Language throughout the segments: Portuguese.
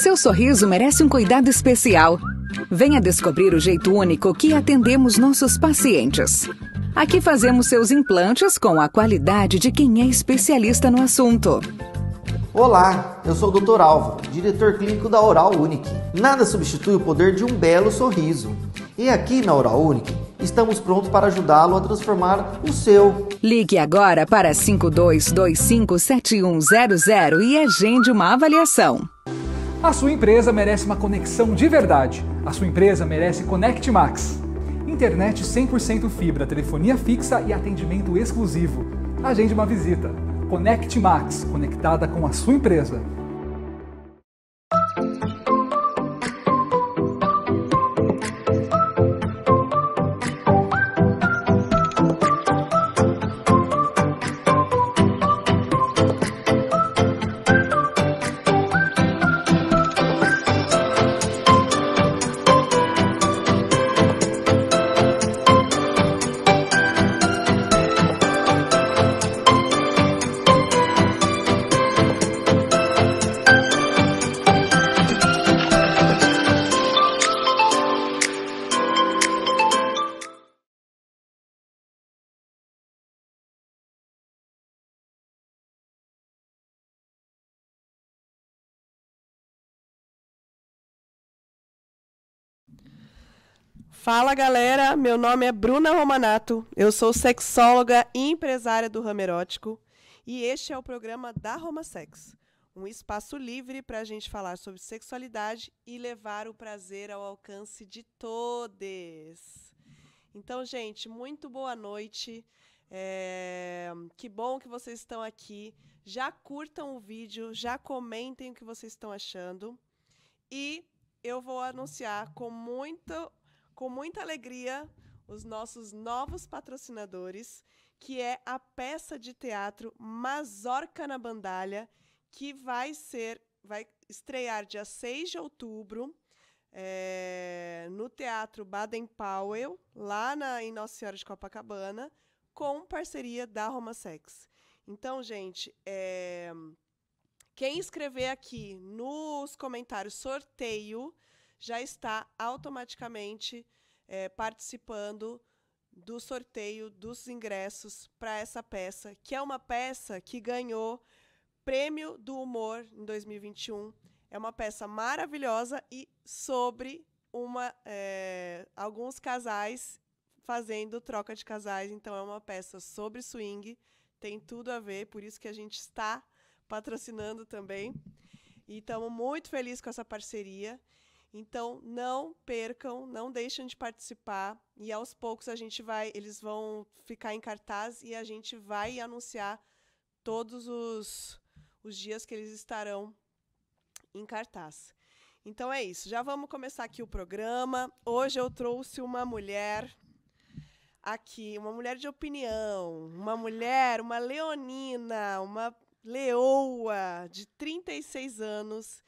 Seu sorriso merece um cuidado especial. Venha descobrir o jeito único que atendemos nossos pacientes. Aqui fazemos seus implantes com a qualidade de quem é especialista no assunto. Olá, eu sou o Dr. Alvo, diretor clínico da Oral Unique. Nada substitui o poder de um belo sorriso. E aqui na Oral Unique, estamos prontos para ajudá-lo a transformar o seu. Ligue agora para 52257100 e agende uma avaliação. A sua empresa merece uma conexão de verdade. A sua empresa merece Connect Max. Internet 100% fibra, telefonia fixa e atendimento exclusivo. Agende uma visita. Connect Max, conectada com a sua empresa. Fala galera, meu nome é Bruna Romanato, eu sou sexóloga e empresária do ramo erótico e este é o programa da Roma Sex, um espaço livre para a gente falar sobre sexualidade e levar o prazer ao alcance de todos. Então, gente, muito boa noite. É, que bom que vocês estão aqui. Já curtam o vídeo, já comentem o que vocês estão achando. E eu vou anunciar com muito com muita alegria os nossos novos patrocinadores, que é a peça de teatro Mazorca na Bandalha, que vai ser vai estrear dia 6 de outubro é, no Teatro Baden Powell, lá na, em Nossa Senhora de Copacabana, com parceria da Roma Sex. Então, gente, é, quem escrever aqui nos comentários sorteio já está automaticamente é, participando do sorteio dos ingressos para essa peça, que é uma peça que ganhou Prêmio do Humor em 2021. É uma peça maravilhosa e sobre uma, é, alguns casais fazendo troca de casais. Então, é uma peça sobre swing, tem tudo a ver, por isso que a gente está patrocinando também. E estamos muito felizes com essa parceria. Então não percam, não deixem de participar e aos poucos a gente vai, eles vão ficar em cartaz e a gente vai anunciar todos os, os dias que eles estarão em cartaz. Então é isso, já vamos começar aqui o programa. Hoje eu trouxe uma mulher aqui, uma mulher de opinião, uma mulher, uma leonina, uma leoa de 36 anos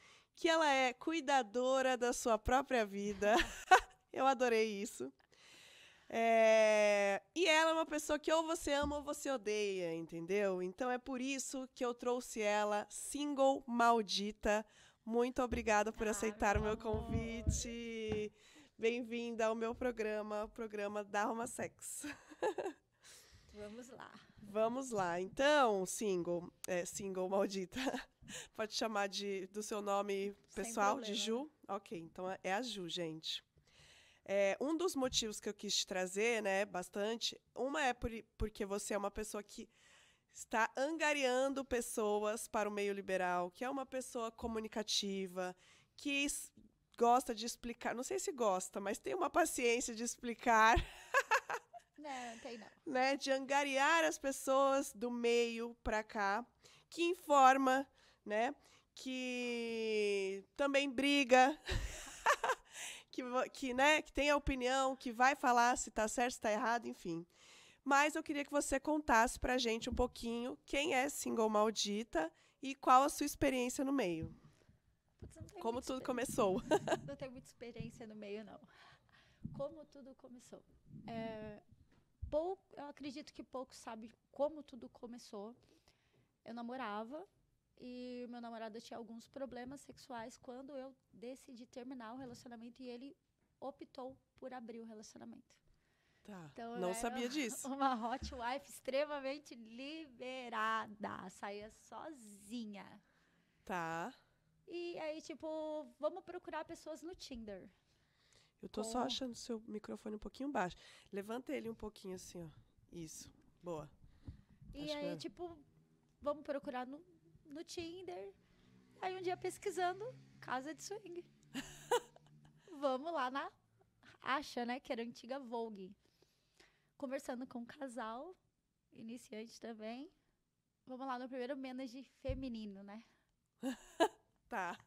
que ela é cuidadora da sua própria vida. Eu adorei isso. É... E ela é uma pessoa que ou você ama ou você odeia, entendeu? Então é por isso que eu trouxe ela, single maldita. Muito obrigada por ah, aceitar meu o meu convite. Bem-vinda ao meu programa, o programa da Roma Sex. Vamos lá. Vamos lá. Então, single, é, single maldita. Pode chamar de, do seu nome pessoal, de Ju? Ok, então é, é a Ju, gente. É, um dos motivos que eu quis te trazer, né, bastante, uma é por, porque você é uma pessoa que está angariando pessoas para o meio liberal, que é uma pessoa comunicativa, que gosta de explicar, não sei se gosta, mas tem uma paciência de explicar. Não, tem não. Né, de angariar as pessoas do meio para cá, que informa, né? Que também briga, que, que, né, que tem a opinião, que vai falar se está certo, se está errado, enfim. Mas eu queria que você contasse para a gente um pouquinho quem é Single Maldita e qual a sua experiência no meio. Putz, Como tudo começou. Não tenho muita experiência no meio, não. Como tudo começou. É, pouco, eu acredito que pouco sabe como tudo começou. Eu namorava e meu namorado tinha alguns problemas sexuais quando eu decidi terminar o relacionamento e ele optou por abrir o relacionamento. Tá. Então, não sabia disso. Uma hot wife extremamente liberada, saía sozinha. Tá. E aí, tipo, vamos procurar pessoas no Tinder. Eu tô só achando seu microfone um pouquinho baixo. Levanta ele um pouquinho assim, ó. Isso. Boa. E Acho aí, que... tipo, vamos procurar no no Tinder. Aí um dia pesquisando, casa de swing. Vamos lá na Acha, né? Que era a antiga Vogue. Conversando com um casal, iniciante também. Vamos lá no primeiro menos de feminino, né? tá.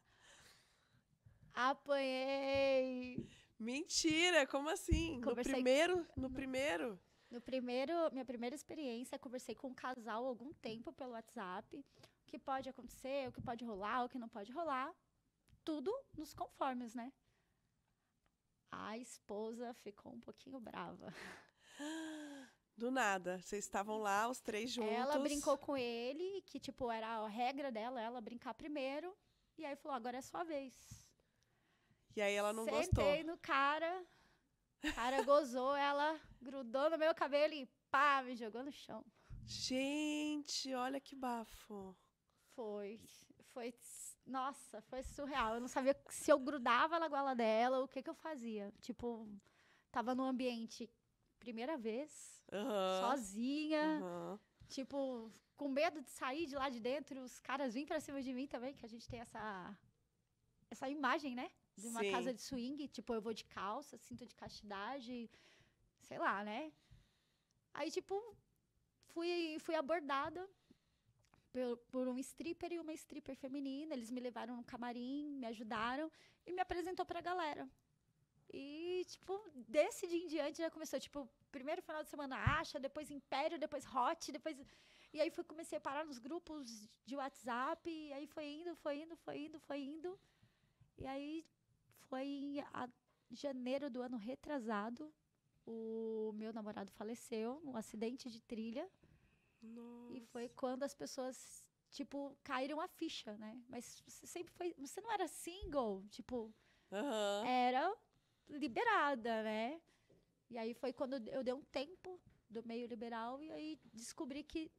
Apanhei. Mentira, como assim? Conversei no primeiro, no, no primeiro? No primeiro, minha primeira experiência, conversei com um casal algum tempo pelo WhatsApp que pode acontecer, o que pode rolar, o que não pode rolar, tudo nos conformes, né? A esposa ficou um pouquinho brava. Do nada, vocês estavam lá, os três juntos. Ela brincou com ele, que tipo era a regra dela, ela brincar primeiro, e aí falou: agora é sua vez. E aí ela não Sentei gostou. Sentei no cara, o cara gozou, ela grudou no meu cabelo e pá, me jogou no chão. Gente, olha que bafo. Foi, foi, nossa, foi surreal. Eu não sabia se eu grudava na gola dela, o que que eu fazia. Tipo, tava no ambiente primeira vez, uhum. sozinha, uhum. tipo, com medo de sair de lá de dentro, os caras vêm pra cima de mim também, que a gente tem essa essa imagem, né? De uma Sim. casa de swing, tipo, eu vou de calça, cinto de castidade, sei lá, né? Aí, tipo, fui, fui abordada por, por, um stripper e uma stripper feminina. Eles me levaram no camarim, me ajudaram e me apresentou pra galera. E, tipo, desse dia em diante já começou, tipo, primeiro final de semana Acha, depois Império, depois Hot, depois... E aí foi comecei a parar nos grupos de WhatsApp, e aí foi indo, foi indo, foi indo, foi indo. E aí foi em janeiro do ano retrasado, o meu namorado faleceu num acidente de trilha. Nossa. E foi quando as pessoas, tipo, caíram a ficha, né? Mas você sempre foi. Você não era single, tipo. Uhum. Era liberada, né? E aí foi quando eu dei um tempo do meio liberal e aí descobri que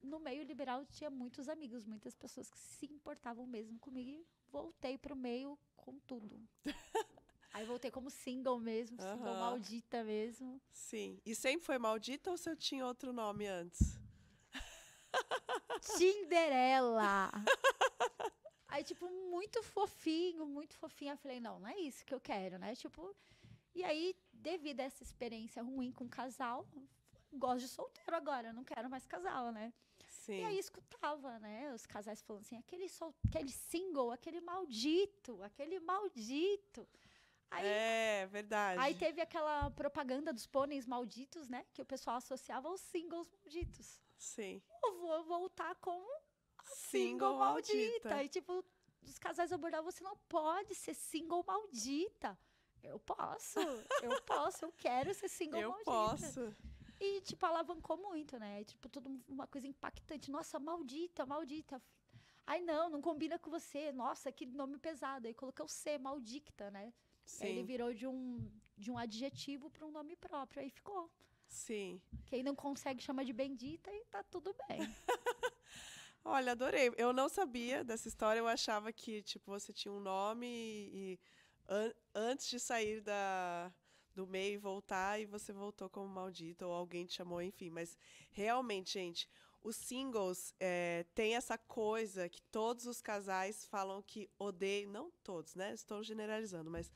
no meio liberal tinha muitos amigos, muitas pessoas que se importavam mesmo comigo. E voltei pro meio com tudo. Aí voltei como single mesmo, uhum. single maldita mesmo. Sim. E sempre foi maldita ou você tinha outro nome antes? Cinderela. Aí, tipo, muito fofinho, muito fofinho. Eu falei, não, não é isso que eu quero, né? Tipo, e aí, devido a essa experiência ruim com o casal, gosto de solteiro agora, não quero mais casal, né? Sim. E aí escutava, né? Os casais falando assim, aquele, sol, aquele single, aquele maldito, aquele maldito. Aí, é, verdade. Aí teve aquela propaganda dos pôneis malditos, né? Que o pessoal associava aos singles malditos. Sim. Eu vou voltar como single, single maldita. maldita. E, tipo, os casais abordavam, você não pode ser single maldita. Eu posso, eu posso, eu quero ser single eu maldita. Eu posso. E, tipo, alavancou muito, né? tipo, tudo uma coisa impactante. Nossa, maldita, maldita. Ai, não, não combina com você. Nossa, que nome pesado. Aí colocou o C, maldicta, né? Sim. ele virou de um, de um adjetivo para um nome próprio. Aí ficou. Sim. Quem não consegue chama de bendita e tá tudo bem. Olha, adorei. Eu não sabia dessa história, eu achava que tipo você tinha um nome e, e an antes de sair da do meio e voltar e você voltou como maldita ou alguém te chamou, enfim, mas realmente, gente, os singles é, têm essa coisa que todos os casais falam que odeiam, não todos, né? Estou generalizando, mas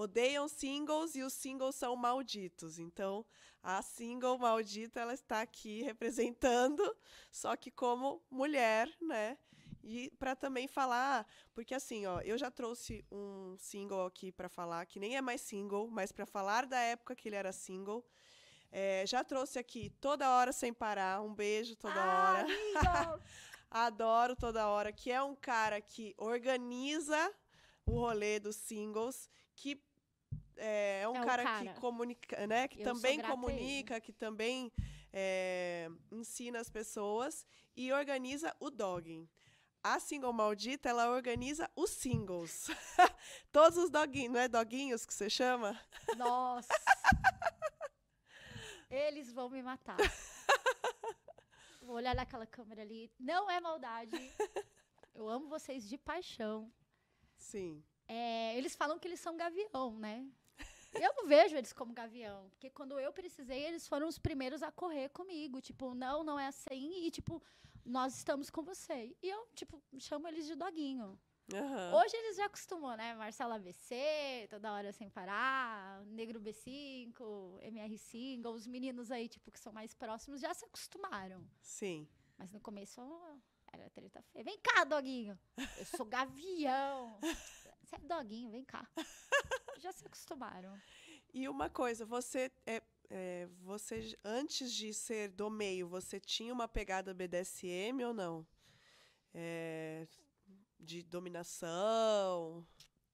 odeiam singles e os singles são malditos. Então, a single maldita ela está aqui representando, só que como mulher, né? E para também falar, ah, porque assim, ó, eu já trouxe um single aqui para falar, que nem é mais single, mas para falar da época que ele era single. É, já trouxe aqui toda hora sem parar, um beijo toda ah, hora. Adoro toda hora, que é um cara que organiza o rolê dos singles, que é, é um, é um cara, cara, que comunica, né? Que eu também comunica, que também é, ensina as pessoas e organiza o dogging. A Single Maldita, ela organiza os singles. Todos os doguinhos, não é doguinhos que você chama? Nossa! Eles vão me matar. Vou olhar naquela câmera ali. Não é maldade. Eu amo vocês de paixão. Sim. É, eles falam que eles são gavião, né? Eu não vejo eles como gavião, porque quando eu precisei, eles foram os primeiros a correr comigo, tipo, não, não é assim, e tipo, nós estamos com você. E eu, tipo, chamo eles de doguinho. Uhum. Hoje eles já acostumam, né? Marcela BC, toda hora sem parar, Negro B5, MR5, os meninos aí, tipo, que são mais próximos, já se acostumaram. Sim. Mas no começo era treta feia. Vem cá, doguinho! Eu sou gavião! Você é doguinho, vem cá. Já se acostumaram. E uma coisa, você é, é, você antes de ser do meio, você tinha uma pegada BDSM ou não? É, de dominação?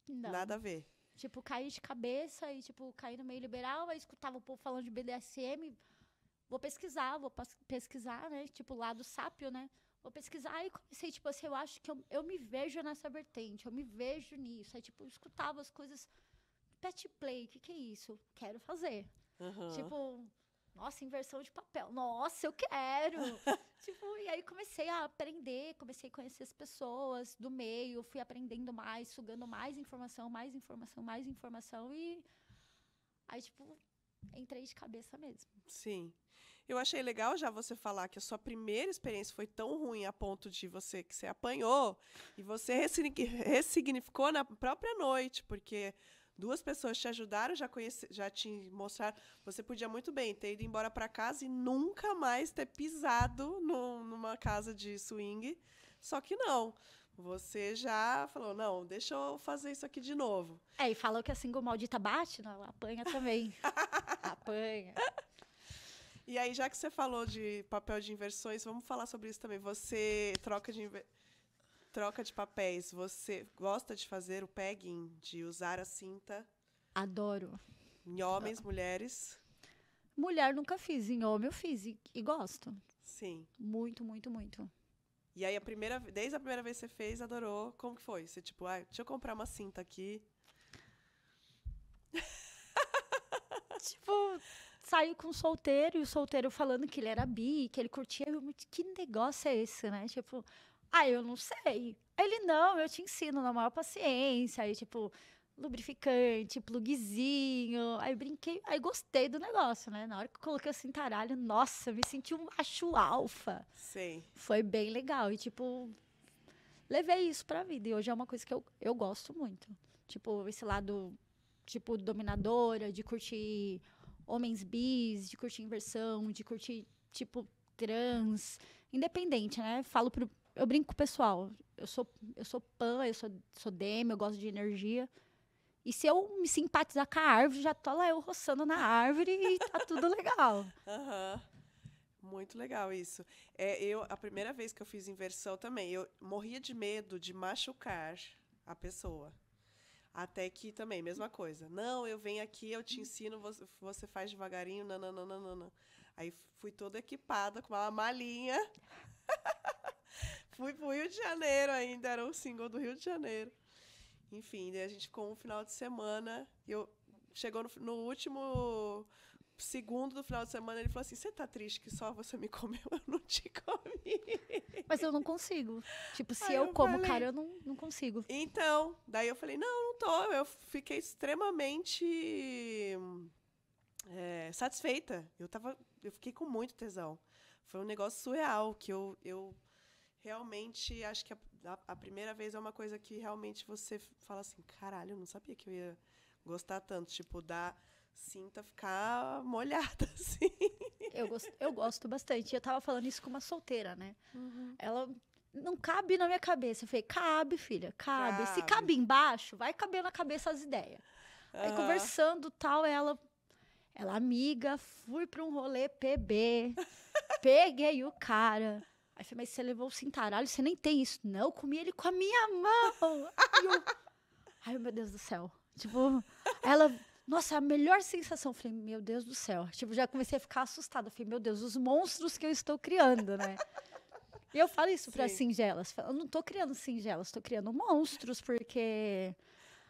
Não. Nada a ver. Tipo, cair de cabeça e, tipo, cair no meio liberal, aí escutava o povo falando de BDSM. Vou pesquisar, vou pesquisar, né? Tipo, lado sápio, né? vou pesquisar. Aí comecei, tipo assim, eu acho que eu, eu me vejo nessa vertente, eu me vejo nisso. Aí, é tipo, eu escutava as coisas. Pet play, o que, que é isso? Quero fazer. Uhum. Tipo, nossa, inversão de papel. Nossa, eu quero! tipo, e aí comecei a aprender, comecei a conhecer as pessoas do meio, fui aprendendo mais, sugando mais informação, mais informação, mais informação. E aí, tipo, entrei de cabeça mesmo. Sim. Eu achei legal já você falar que a sua primeira experiência foi tão ruim a ponto de você que você apanhou e você ressignificou na própria noite, porque duas pessoas te ajudaram, já conhece, já te mostraram. Você podia muito bem ter ido embora para casa e nunca mais ter pisado no, numa casa de swing. Só que não. Você já falou, não, deixa eu fazer isso aqui de novo. É, e falou que a single maldita bate, não, apanha também. apanha. E aí, já que você falou de papel de inversões, vamos falar sobre isso também. Você troca de troca de papéis. Você gosta de fazer o pegging, de usar a cinta? Adoro. Em homens, mulheres? Mulher nunca fiz, em homem eu fiz e, e gosto. Sim. Muito, muito, muito. E aí a primeira, desde a primeira vez que você fez, adorou. Como que foi? Você tipo, ah, deixa eu comprar uma cinta aqui. tipo, saiu com um solteiro e o solteiro falando que ele era bi, que ele curtia. Eu, que negócio é esse, né? Tipo, ah, eu não sei. Ele, não, eu te ensino na maior paciência. Aí, tipo, lubrificante, pluguezinho. Aí brinquei, aí gostei do negócio, né? Na hora que eu coloquei assim, taralho, nossa, me senti um macho alfa. Sim. Foi bem legal. E, tipo, levei isso pra vida. E hoje é uma coisa que eu, eu gosto muito. Tipo, esse lado, tipo, dominadora, de curtir homens bis, de curtir inversão, de curtir, tipo, trans. Independente, né? Falo pro. Eu brinco com o pessoal. Eu sou, eu sou pan, eu sou, sou demo, eu gosto de energia. E se eu me simpatizar com a árvore, já tô lá eu roçando na árvore e tá tudo legal. Uhum. Muito legal isso. É, eu a primeira vez que eu fiz inversão também, eu morria de medo de machucar a pessoa. Até que também, mesma coisa. Não, eu venho aqui, eu te ensino, você faz devagarinho, nananana. Aí fui toda equipada com uma malinha. fui pro Rio de Janeiro ainda, era o um single do Rio de Janeiro. Enfim, daí a gente ficou um final de semana. eu chegou no, no último segundo do final de semana, ele falou assim: Você tá triste que só você me comeu, eu não te comi. Mas eu não consigo. Tipo, se eu, eu, como, falei, cara, eu não, não consigo. Então, daí eu falei: Não, não tô. Eu fiquei extremamente é, satisfeita. Eu, tava, eu fiquei com muito tesão. Foi um negócio surreal que eu, eu realmente acho que a, a, a primeira vez é uma coisa que realmente você fala assim: Caralho, eu não sabia que eu ia gostar tanto. Tipo, dar sinta ficar molhada, assim. Eu gosto, eu gosto bastante. Eu tava falando isso com uma solteira, né? Uhum. Ela não cabe na minha cabeça. Eu falei, cabe, filha, cabe. cabe. Se cabe embaixo, vai caber na cabeça as ideias. Uhum. Aí conversando tal, ela. Ela, amiga, fui pra um rolê PB, peguei o cara. Aí falei, mas você levou o cintaralho, você nem tem isso. Não, eu comi ele com a minha mão. eu, Ai, meu Deus do céu. Tipo, ela nossa, a melhor sensação. Falei, meu Deus do céu. Tipo, já comecei a ficar assustada. Falei, meu Deus, os monstros que eu estou criando, né? E eu falo isso para singelas. Eu não estou criando singelas, estou criando monstros, porque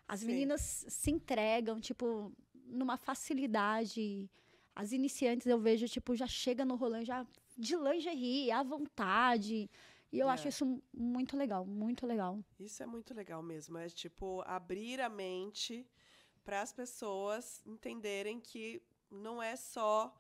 as Sim. meninas se entregam, tipo, numa facilidade. As iniciantes eu vejo, tipo, já chega no rolê, já de lingerie, à vontade. E eu é. acho isso muito legal, muito legal. Isso é muito legal mesmo. É tipo abrir a mente para as pessoas entenderem que não é só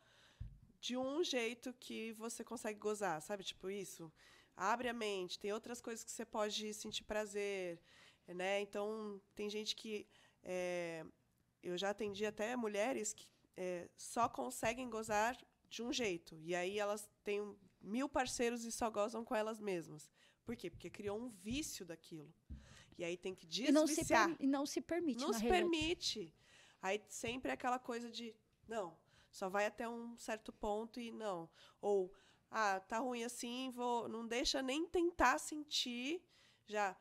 de um jeito que você consegue gozar, sabe? Tipo isso. Abre a mente, tem outras coisas que você pode sentir prazer, né? Então, tem gente que. É, eu já atendi até mulheres que é, só conseguem gozar de um jeito. E aí elas têm mil parceiros e só gozam com elas mesmas. Por quê? Porque criou um vício daquilo. E aí tem que desviciar. E não se, e não se permite. Não se realidade. permite. Aí sempre é aquela coisa de, não, só vai até um certo ponto e não. Ou, ah, tá ruim assim, vou, não deixa nem tentar sentir, já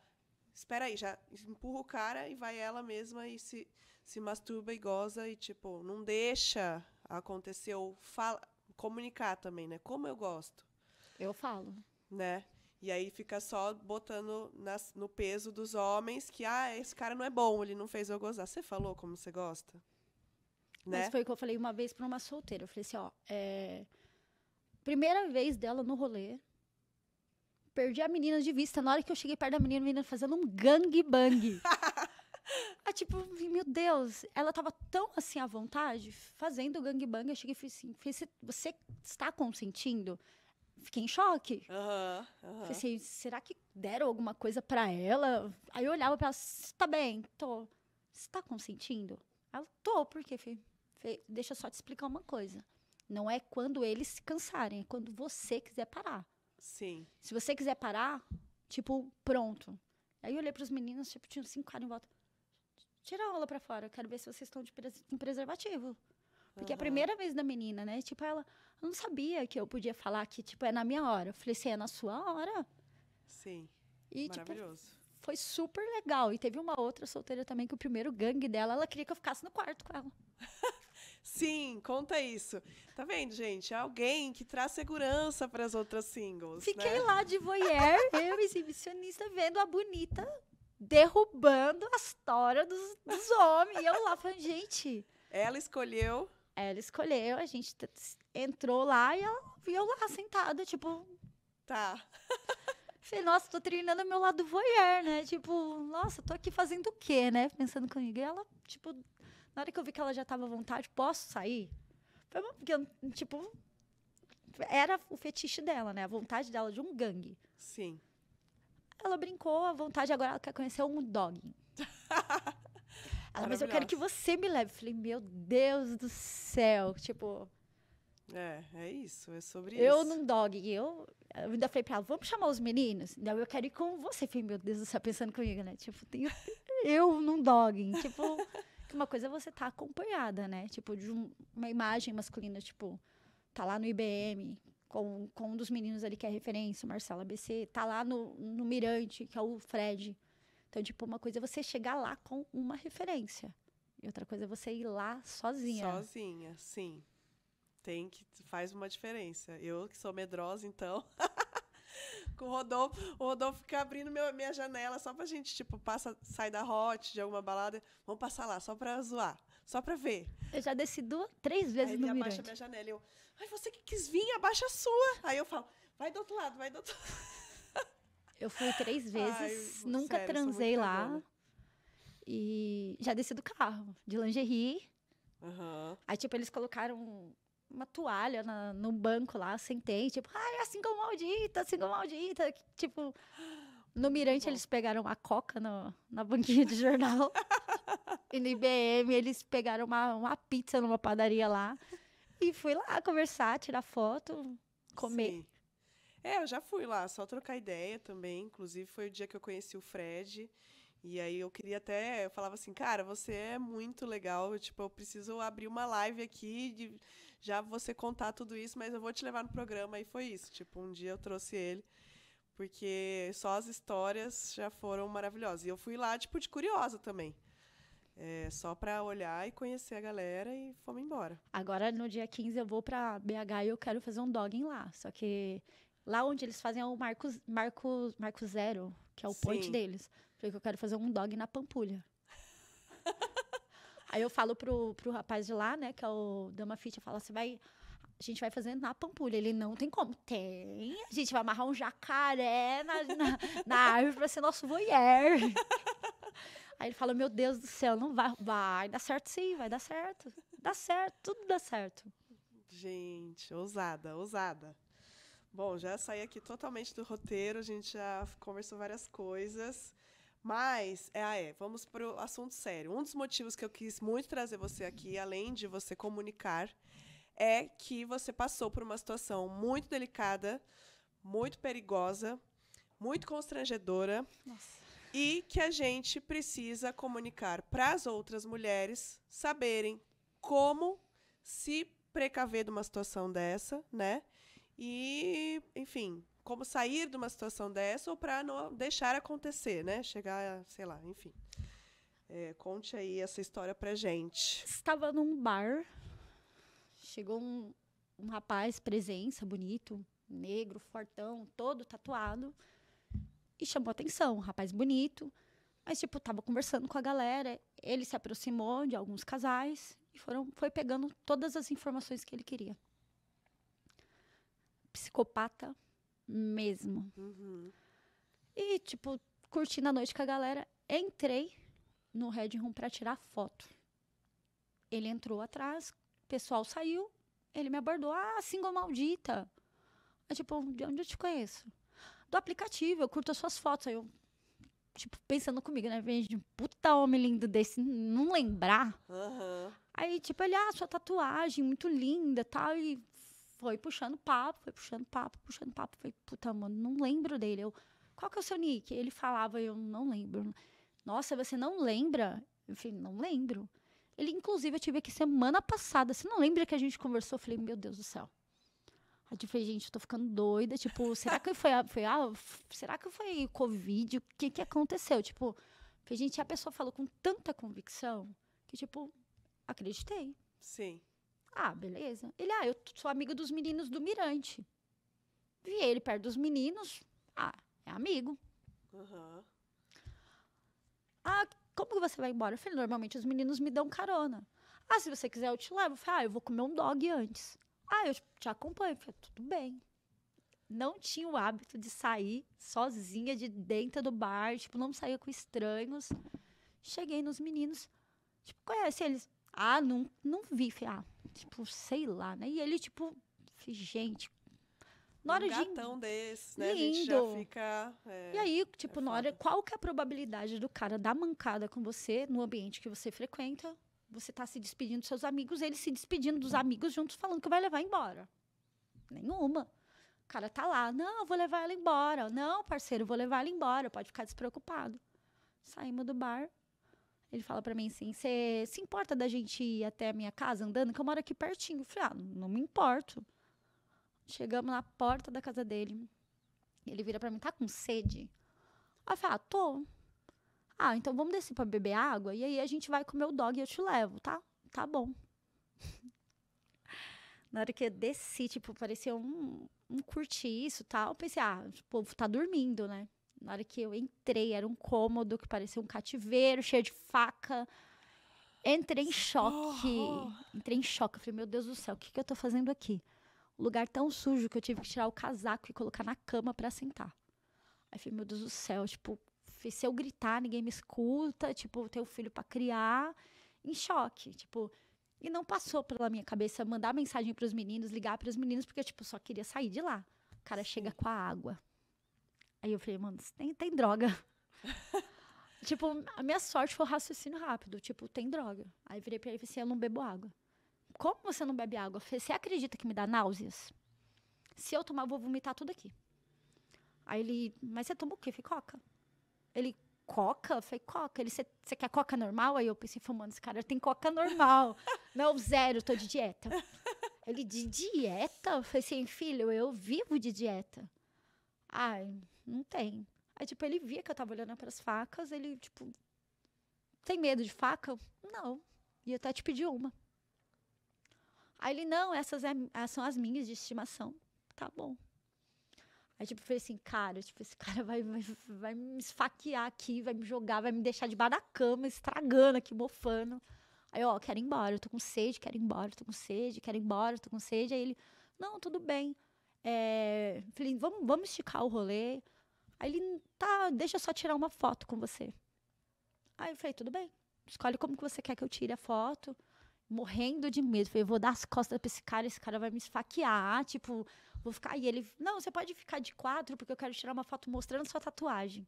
espera aí, já empurra o cara e vai ela mesma e se, se masturba e goza e tipo, não deixa acontecer ou fala, comunicar também, né? Como eu gosto. Eu falo. Né? E aí fica só botando nas, no peso dos homens que, ah, esse cara não é bom, ele não fez eu gozar. Você falou como você gosta? Né? Mas foi o que eu falei uma vez para uma solteira. Eu falei assim, ó, é... primeira vez dela no rolê, perdi a menina de vista. Na hora que eu cheguei perto da menina, a menina fazendo um gangbang. ah, tipo, meu Deus, ela tava tão assim à vontade, fazendo gangbang. Eu cheguei e falei assim, você está consentindo? fiquei em choque. Uhum, uhum. Pensei, será que deram alguma coisa para ela? Aí eu olhava pra ela, tá bem, tô. Você tá consentindo? Ela, tô, por quê? Falei, deixa eu só te explicar uma coisa. Não é quando eles se cansarem, é quando você quiser parar. Sim. Se você quiser parar, tipo, pronto. Aí eu olhei pros meninos, tipo, tinha cinco caras em volta. Tira a aula pra fora, eu quero ver se vocês estão de pres com preservativo. Porque uhum. a primeira vez da menina, né? Tipo, ela não sabia que eu podia falar que, tipo, é na minha hora. Eu falei, se é na sua hora. Sim. E, tipo, Maravilhoso. Tipo, foi super legal. E teve uma outra solteira também que o primeiro gangue dela, ela queria que eu ficasse no quarto com ela. Sim, conta isso. Tá vendo, gente? É alguém que traz segurança para as outras singles. Fiquei né? lá de voyeur, eu exibicionista, vendo a bonita derrubando a história dos, dos homens. E eu lá falando, gente. Ela escolheu. Ela escolheu, a gente entrou lá e ela viu lá sentada, tipo. Tá. Falei, nossa, tô treinando meu lado voyeur, né? Tipo, nossa, tô aqui fazendo o quê, né? Pensando comigo. E ela, tipo, na hora que eu vi que ela já tava à vontade, posso sair? bom, porque, tipo, era o fetiche dela, né? A vontade dela de um gangue. Sim. Ela brincou, a vontade, agora ela quer conhecer um dog. Ela, ah, mas eu quero que você me leve. falei, meu Deus do céu. Tipo. É, é isso, é sobre eu isso. Eu não dog. eu, ainda falei pra ela, vamos chamar os meninos? Não, eu quero ir com você. falei, meu Deus do céu, pensando comigo, né? Tipo, tenho eu não dog. Tipo, uma coisa é você estar tá acompanhada, né? Tipo, de um, uma imagem masculina, tipo, tá lá no IBM, com, com um dos meninos ali que é referência, o Marcelo ABC, tá lá no, no Mirante, que é o Fred. Então, tipo, uma coisa é você chegar lá com uma referência. E outra coisa é você ir lá sozinha. Sozinha, sim. Tem que faz uma diferença. Eu que sou medrosa, então. com o Rodolfo. O Rodolfo fica abrindo meu, minha janela só pra gente, tipo, passa, sai da hot de alguma balada. Vamos passar lá, só pra zoar, só pra ver. Eu já desci duas, três vezes Aí no ele mirante. abaixa minha janela e eu, ai, você que quis vir, abaixa a sua. Aí eu falo, vai do outro lado, vai do outro lado. Eu fui três vezes, Ai, nunca sério, transei lá. E já desci do carro, de lingerie. Uhum. Aí, tipo, eles colocaram uma toalha na, no banco lá, sentei, tipo, ai, assim como maldita, assim como maldita. Tipo, no Mirante eles pegaram a coca no, na banquinha de jornal. e no IBM eles pegaram uma, uma pizza numa padaria lá. E fui lá conversar, tirar foto, comer. Sim. É, eu já fui lá, só trocar ideia também. Inclusive, foi o dia que eu conheci o Fred. E aí eu queria até, eu falava assim, cara, você é muito legal, eu, tipo, eu preciso abrir uma live aqui de já você contar tudo isso, mas eu vou te levar no programa e foi isso, tipo, um dia eu trouxe ele, porque só as histórias já foram maravilhosas. E eu fui lá tipo de curiosa também. É, só para olhar e conhecer a galera e fomos embora. Agora, no dia 15, eu vou para BH e eu quero fazer um dogging lá. Só que Lá onde eles fazem é o Marco, Marco, Marco Zero, que é o ponte deles. deles. Porque eu quero fazer um dog na Pampulha. Aí eu falo pro, pro rapaz de lá, né, que é o Dama Fit, eu falo, você vai. A gente vai fazer na Pampulha. Ele não tem como. Tem. A gente vai amarrar um jacaré na, na, na árvore pra ser nosso voyeur. Aí ele fala: Meu Deus do céu, não vai. Vai dar certo sim, vai dar certo. Dá certo, tudo dá certo. Gente, ousada, ousada. Bom, já saí aqui totalmente do roteiro, a gente já conversou várias coisas. Mas, é, ah, é vamos para o assunto sério. Um dos motivos que eu quis muito trazer você aqui, além de você comunicar, é que você passou por uma situação muito delicada, muito perigosa, muito constrangedora. Nossa. E que a gente precisa comunicar para as outras mulheres saberem como se precaver de uma situação dessa, né? E, enfim, como sair de uma situação dessa ou para não deixar acontecer, né? Chegar, sei lá, enfim. É, conte aí essa história pra gente. Estava num bar, chegou um, um rapaz, presença, bonito, negro, fortão, todo tatuado, e chamou atenção, um rapaz bonito. Mas, tipo, tava conversando com a galera, ele se aproximou de alguns casais e foram, foi pegando todas as informações que ele queria psicopata mesmo. Uhum. E, tipo, curtindo a noite com a galera, entrei no Red Room pra tirar foto. Ele entrou atrás, o pessoal saiu, ele me abordou. Ah, single maldita. Aí, tipo, de onde eu te conheço? Do aplicativo, eu curto as suas fotos. Aí eu, tipo, pensando comigo, né? Vem de um puta homem lindo desse, não lembrar. Uhum. Aí, tipo, ele, ah, sua tatuagem muito linda tal. E foi puxando papo, foi puxando papo, puxando papo. Falei, puta, mano, não lembro dele. Eu, qual que é o seu nick? Ele falava, eu não lembro. Nossa, você não lembra? Eu falei, não lembro. Ele, inclusive, eu tive aqui semana passada. Você não lembra que a gente conversou? Eu falei, meu Deus do céu. Aí eu falei, gente, eu tô ficando doida. Tipo, será que foi, foi ah, será que foi Covid? O que que aconteceu? Tipo, falei, gente, a pessoa falou com tanta convicção que, tipo, acreditei. Sim. Ah, beleza. Ele, ah, eu sou amigo dos meninos do Mirante. Vi ele perto dos meninos. Ah, é amigo. Uhum. Ah, como você vai embora? Eu falei, normalmente os meninos me dão carona. Ah, se você quiser eu te levo. Eu falei, ah, eu vou comer um dog antes. Ah, eu te acompanho. Eu falei, tudo bem. Não tinha o hábito de sair sozinha de dentro do bar, tipo, não saía com estranhos. Cheguei nos meninos, tipo, conhece eles? Ah, não, não vi. Falei, ah, tipo, sei lá, né? E ele, tipo, gente. Na hora um gatão de... desse, né? Lindo. A gente já fica. É, e aí, tipo, é na hora, qual que é a probabilidade do cara dar mancada com você no ambiente que você frequenta? Você tá se despedindo dos seus amigos, ele se despedindo dos amigos juntos, falando que vai levar embora. Nenhuma. O cara tá lá, não, vou levar ela embora. Não, parceiro, vou levar ela embora, pode ficar despreocupado. Saímos do bar, ele fala para mim assim: você se importa da gente ir até a minha casa andando? Que eu moro aqui pertinho. Eu falei: ah, não me importo. Chegamos na porta da casa dele. Ele vira para mim: tá com sede? Aí eu falo: ah, tô. Ah, então vamos descer para beber água e aí a gente vai comer o dog e eu te levo, tá? Tá bom. Na hora que eu desci, tipo, parecia um, um curtir isso tal, eu pensei, ah, o povo tá dormindo, né? Na hora que eu entrei, era um cômodo que parecia um cativeiro, cheio de faca. Entrei em choque. Entrei em choque. falei, meu Deus do céu, o que, que eu tô fazendo aqui? Um lugar tão sujo que eu tive que tirar o casaco e colocar na cama para sentar. Aí falei, meu Deus do céu, tipo, se eu gritar, ninguém me escuta, tipo, ter um filho para criar, em choque, tipo, e não passou pela minha cabeça mandar mensagem para os meninos, ligar para os meninos, porque tipo, eu, tipo, só queria sair de lá. O cara Sim. chega com a água. Aí eu falei, mano, tem, tem droga. tipo, a minha sorte foi o raciocínio rápido. Tipo, tem droga. Aí virei pra ele e falei assim, eu não bebo água. Como você não bebe água? falei, você acredita que me dá náuseas? Se eu tomar, eu vou vomitar tudo aqui. Aí ele, mas você tomou o quê? falei, coca. Ele, coca? falei, coca. Ele, você quer coca normal? Aí eu pensei, fumando esse cara tem coca normal. não, zero, tô de dieta. Ele, de dieta? falei assim, filho, eu vivo de dieta. Ai, não tem. Aí, tipo, ele via que eu tava olhando para as facas, ele, tipo, tem medo de faca? Não. Ia até te pedir uma. Aí ele, não, essas é, são as minhas de estimação. Tá bom. Aí, tipo, eu falei assim, cara, tipo, esse cara vai, vai, vai me esfaquear aqui, vai me jogar, vai me deixar debaixo da cama, estragando aqui, mofando. Aí, ó, quero ir embora, eu tô com sede, quero ir embora, eu tô com sede, quero ir embora, eu tô com sede. Aí ele, não, tudo bem. É, falei, vamos, vamos esticar o rolê. Aí ele, tá, deixa eu só tirar uma foto com você. Aí eu falei, tudo bem. Escolhe como que você quer que eu tire a foto. Morrendo de medo. Falei, vou dar as costas pra esse cara, esse cara vai me esfaquear. Tipo, vou ficar. E ele, não, você pode ficar de quatro porque eu quero tirar uma foto mostrando sua tatuagem.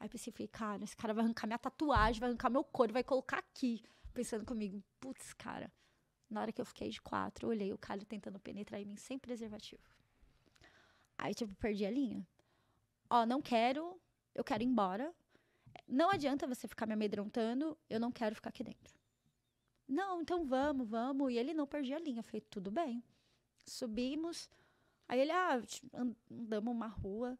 Aí eu pensei, falei, cara, esse cara vai arrancar minha tatuagem, vai arrancar meu couro, vai colocar aqui. Pensando comigo, putz, cara. Na hora que eu fiquei de quatro, eu olhei o cara tentando penetrar em mim sem preservativo. Aí, tipo, perdi a linha ó, não quero, eu quero ir embora. Não adianta você ficar me amedrontando, eu não quero ficar aqui dentro. Não, então vamos, vamos. E ele não perdia a linha. feito tudo bem. Subimos. Aí ele, ah, andamos uma rua.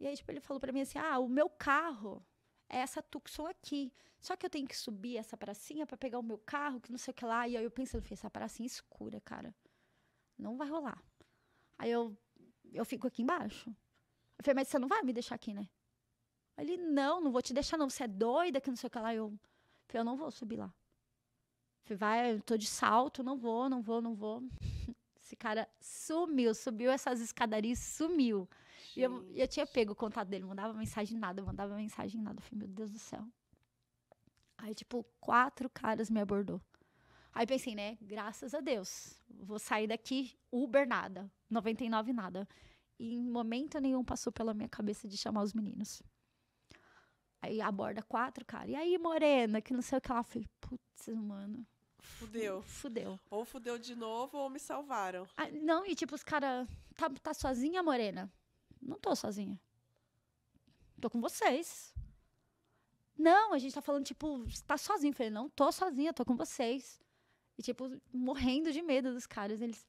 E aí, tipo, ele falou para mim assim: ah, o meu carro é essa Tucson aqui. Só que eu tenho que subir essa pracinha para pegar o meu carro, que não sei o que lá. E aí eu pensando, falei, essa pracinha escura, cara. Não vai rolar. Aí eu, eu fico aqui embaixo. Eu falei, mas você não vai me deixar aqui, né? Ele, não, não vou te deixar, não. Você é doida que não sei o que lá. Eu falei, eu não vou subir lá. Eu falei, vai, eu tô de salto, não vou, não vou, não vou. Esse cara sumiu, subiu essas escadarias, sumiu. E eu, eu tinha pego o contato dele, mandava mensagem nada, mandava mensagem nada. Eu falei, meu Deus do céu. Aí, tipo, quatro caras me abordou. Aí pensei, né, graças a Deus, vou sair daqui Uber nada, 99 nada e em momento nenhum passou pela minha cabeça de chamar os meninos. Aí aborda quatro, cara. E aí, morena, que não sei o que ela Eu putz, mano. Fudeu. Fudeu. Ou fudeu de novo ou me salvaram. Ah, não, e tipo, os caras. Tá, tá sozinha, morena? Não tô sozinha. Tô com vocês. Não, a gente tá falando, tipo, tá sozinho. falei, não tô sozinha, tô com vocês. E, tipo, morrendo de medo dos caras. Eles.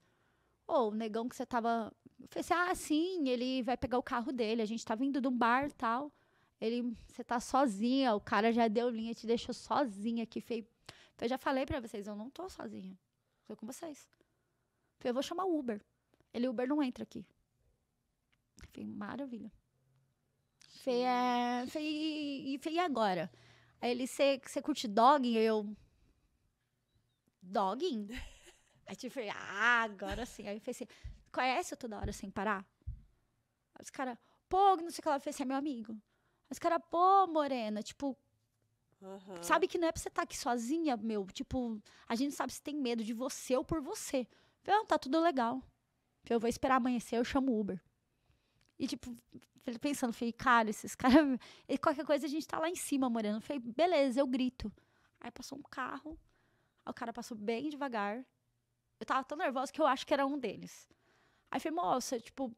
Ou oh, o negão que você tava. Eu falei assim, ah, sim, ele vai pegar o carro dele. A gente tava tá indo de um bar tal. Ele, você tá sozinha, o cara já deu linha, te deixou sozinha aqui. Falei, então, eu já falei para vocês, eu não tô sozinha. Tô com vocês. Falei, eu vou chamar o Uber. Ele, Uber não entra aqui. Falei, maravilha. Falei, é, e, falei, e agora? Aí ele, você curte dogging? Eu, dogging? Aí tipo, ah, agora sim. Aí eu falei assim, conhece eu toda hora sem parar? Aí os caras, pô, não sei o que lá. Eu assim, é meu amigo. Aí os caras, pô, morena, tipo, uhum. sabe que não é pra você estar tá aqui sozinha, meu. Tipo, a gente sabe se tem medo de você ou por você. falei, não, tá tudo legal. Eu vou esperar amanhecer, eu chamo o Uber. E, tipo, pensando, falei, cara, esses caras. E qualquer coisa a gente tá lá em cima, Morena Falei, beleza, eu grito. Aí passou um carro, o cara passou bem devagar eu tava tão nervosa que eu acho que era um deles. Aí eu falei, moça, tipo,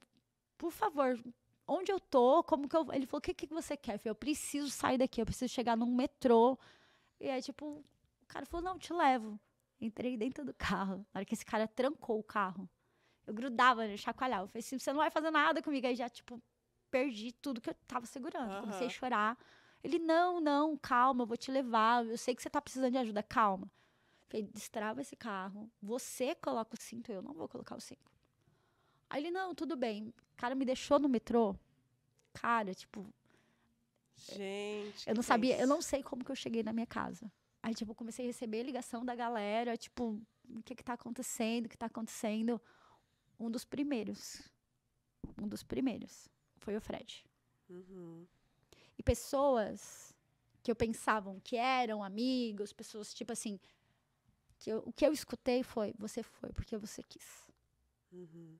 por favor, onde eu tô? Como que eu. Ele falou, o que, que você quer? Eu falei, eu preciso sair daqui, eu preciso chegar num metrô. E aí, tipo, o cara falou, não, te levo. Entrei dentro do carro. Na hora que esse cara trancou o carro, eu grudava, eu chacoalhava. Eu falei assim, você não vai fazer nada comigo. Aí já, tipo, perdi tudo que eu tava segurando. Uhum. Comecei a chorar. Ele, não, não, calma, eu vou te levar. Eu sei que você tá precisando de ajuda, calma. Falei, destrava esse carro, você coloca o cinto, eu não vou colocar o cinto. Aí ele, não, tudo bem. Cara, me deixou no metrô. Cara, tipo. Gente. Eu não sabia, é eu não sei como que eu cheguei na minha casa. Aí, tipo, comecei a receber ligação da galera, tipo, o que que tá acontecendo, o que tá acontecendo. Um dos primeiros. Um dos primeiros. Foi o Fred. Uhum. E pessoas que eu pensavam que eram amigos, pessoas, tipo assim, que eu, o que eu escutei foi: você foi porque você quis. Uhum.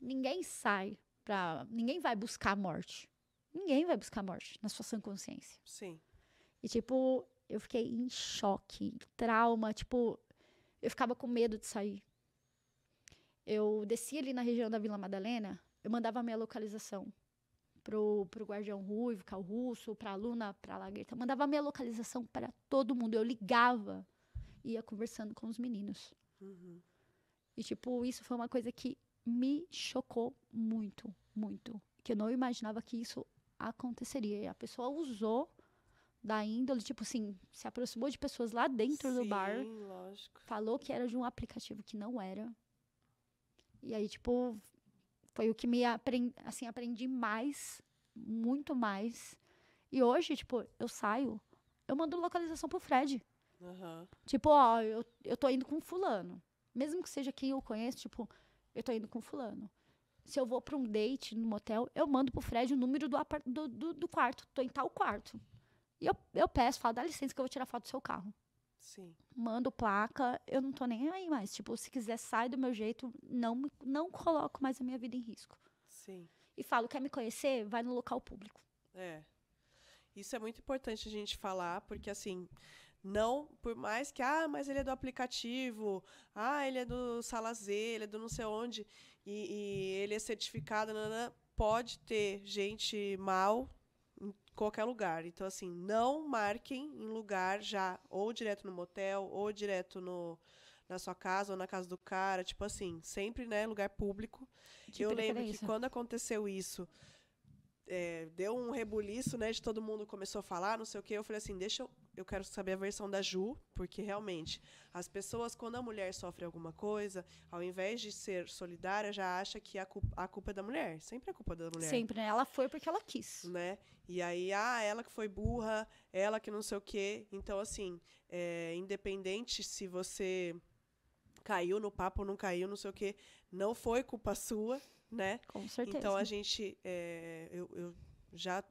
Ninguém sai para, ninguém vai buscar a morte. Ninguém vai buscar a morte na sua sã consciência. Sim. E tipo, eu fiquei em choque, em trauma, tipo, eu ficava com medo de sair. Eu descia ali na região da Vila Madalena, eu mandava a minha localização pro, pro Guardião Ruivo, Cal Russo, pra Luna, pra Laguerta. Eu mandava a minha localização para todo mundo. Eu ligava ia conversando com os meninos. Uhum. E, tipo, isso foi uma coisa que me chocou muito, muito. Que eu não imaginava que isso aconteceria. E a pessoa usou da índole, tipo assim, se aproximou de pessoas lá dentro Sim, do bar. Lógico. Falou que era de um aplicativo que não era. E aí, tipo, foi o que me aprendi, assim, aprendi mais, muito mais. E hoje, tipo, eu saio, eu mando localização pro Fred. Uhum. Tipo, ó, eu, eu tô indo com fulano. Mesmo que seja quem eu conheço, tipo, eu tô indo com fulano. Se eu vou pra um date no motel, eu mando pro Fred o número do, do, do, do quarto. Tô em tal quarto. E eu, eu peço, falo, dá licença que eu vou tirar foto do seu carro. Sim. Mando placa, eu não tô nem aí mais. Tipo, se quiser, sai do meu jeito, não, não coloco mais a minha vida em risco. Sim. E falo, quer me conhecer? Vai no local público. É. Isso é muito importante a gente falar, porque assim, não, por mais que, ah, mas ele é do aplicativo, ah, ele é do salazer ele é do não sei onde, e, e ele é certificado, nanana, pode ter gente mal em qualquer lugar. Então, assim, não marquem em lugar já, ou direto no motel, ou direto no, na sua casa ou na casa do cara, tipo assim, sempre, né, lugar público. que eu lembro que quando aconteceu isso, é, deu um rebuliço, né, de todo mundo começou a falar, não sei o quê, eu falei assim, deixa eu eu quero saber a versão da Ju, porque realmente as pessoas, quando a mulher sofre alguma coisa, ao invés de ser solidária, já acha que a culpa, a culpa é da mulher. Sempre é a culpa da mulher. Sempre, né? Ela foi porque ela quis. Né? E aí, ah, ela que foi burra, ela que não sei o quê. Então, assim, é, independente se você caiu no papo ou não caiu, não sei o quê, não foi culpa sua, né? Com certeza. Então, a gente. É, eu, eu já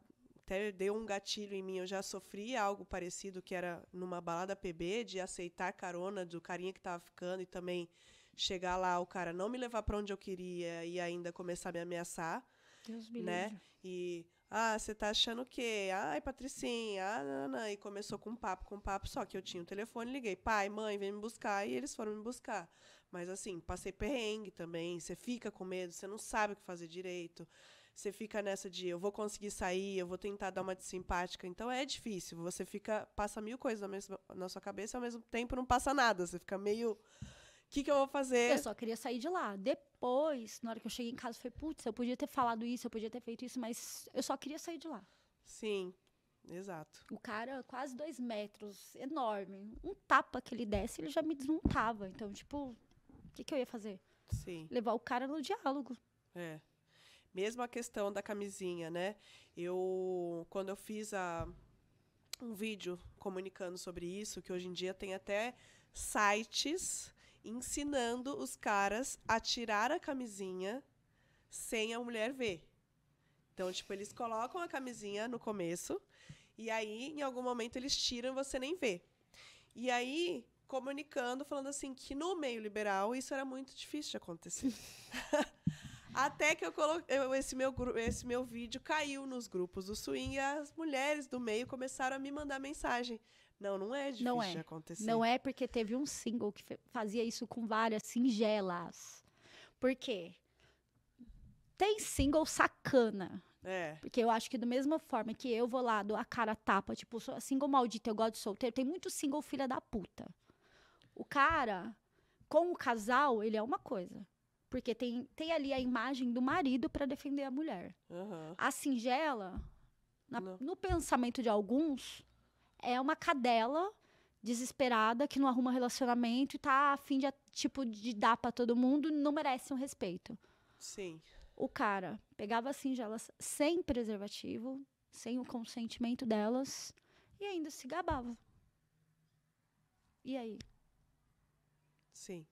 até deu um gatilho em mim. Eu já sofri algo parecido, que era numa balada PB, de aceitar carona do carinha que tava ficando e também chegar lá, o cara não me levar para onde eu queria e ainda começar a me ameaçar. Deus me né? Livre. E, ah, você tá achando o quê? Ai, Patricinha, ah, nana. E começou com papo, com papo, só que eu tinha o um telefone, liguei, pai, mãe, vem me buscar, e eles foram me buscar. Mas, assim, passei perrengue também, você fica com medo, você não sabe o que fazer direito. Você fica nessa de eu vou conseguir sair, eu vou tentar dar uma de simpática. Então é difícil. Você fica. passa mil coisas na, mesma, na sua cabeça e ao mesmo tempo não passa nada. Você fica meio. O que, que eu vou fazer? Eu só queria sair de lá. Depois, na hora que eu cheguei em casa, eu falei, putz, eu podia ter falado isso, eu podia ter feito isso, mas eu só queria sair de lá. Sim, exato. O cara, quase dois metros, enorme. Um tapa que ele desse, ele já me desmontava. Então, tipo, o que, que eu ia fazer? Sim. Levar o cara no diálogo. É. Mesmo a questão da camisinha, né? Eu, quando eu fiz a, um vídeo comunicando sobre isso, que hoje em dia tem até sites ensinando os caras a tirar a camisinha sem a mulher ver. Então, tipo, eles colocam a camisinha no começo e aí, em algum momento, eles tiram e você nem vê. E aí, comunicando, falando assim, que no meio liberal isso era muito difícil de acontecer. Até que eu coloquei. Esse meu, esse meu vídeo caiu nos grupos do swing e as mulheres do meio começaram a me mandar mensagem. Não, não é difícil não é. de acontecer. Não é porque teve um single que fazia isso com várias singelas. Por quê? Tem single sacana. É. Porque eu acho que da mesma forma que eu vou lá, dou a cara tapa, tipo, single maldita, eu gosto de solteiro, tem muito single filha da puta. O cara, com o casal, ele é uma coisa. Porque tem, tem ali a imagem do marido para defender a mulher. Uhum. A singela, na, no pensamento de alguns, é uma cadela desesperada que não arruma relacionamento e tá a fim de tipo de dar para todo mundo, não merece um respeito. Sim. O cara pegava as singela sem preservativo, sem o consentimento delas e ainda se gabava. E aí? Sim.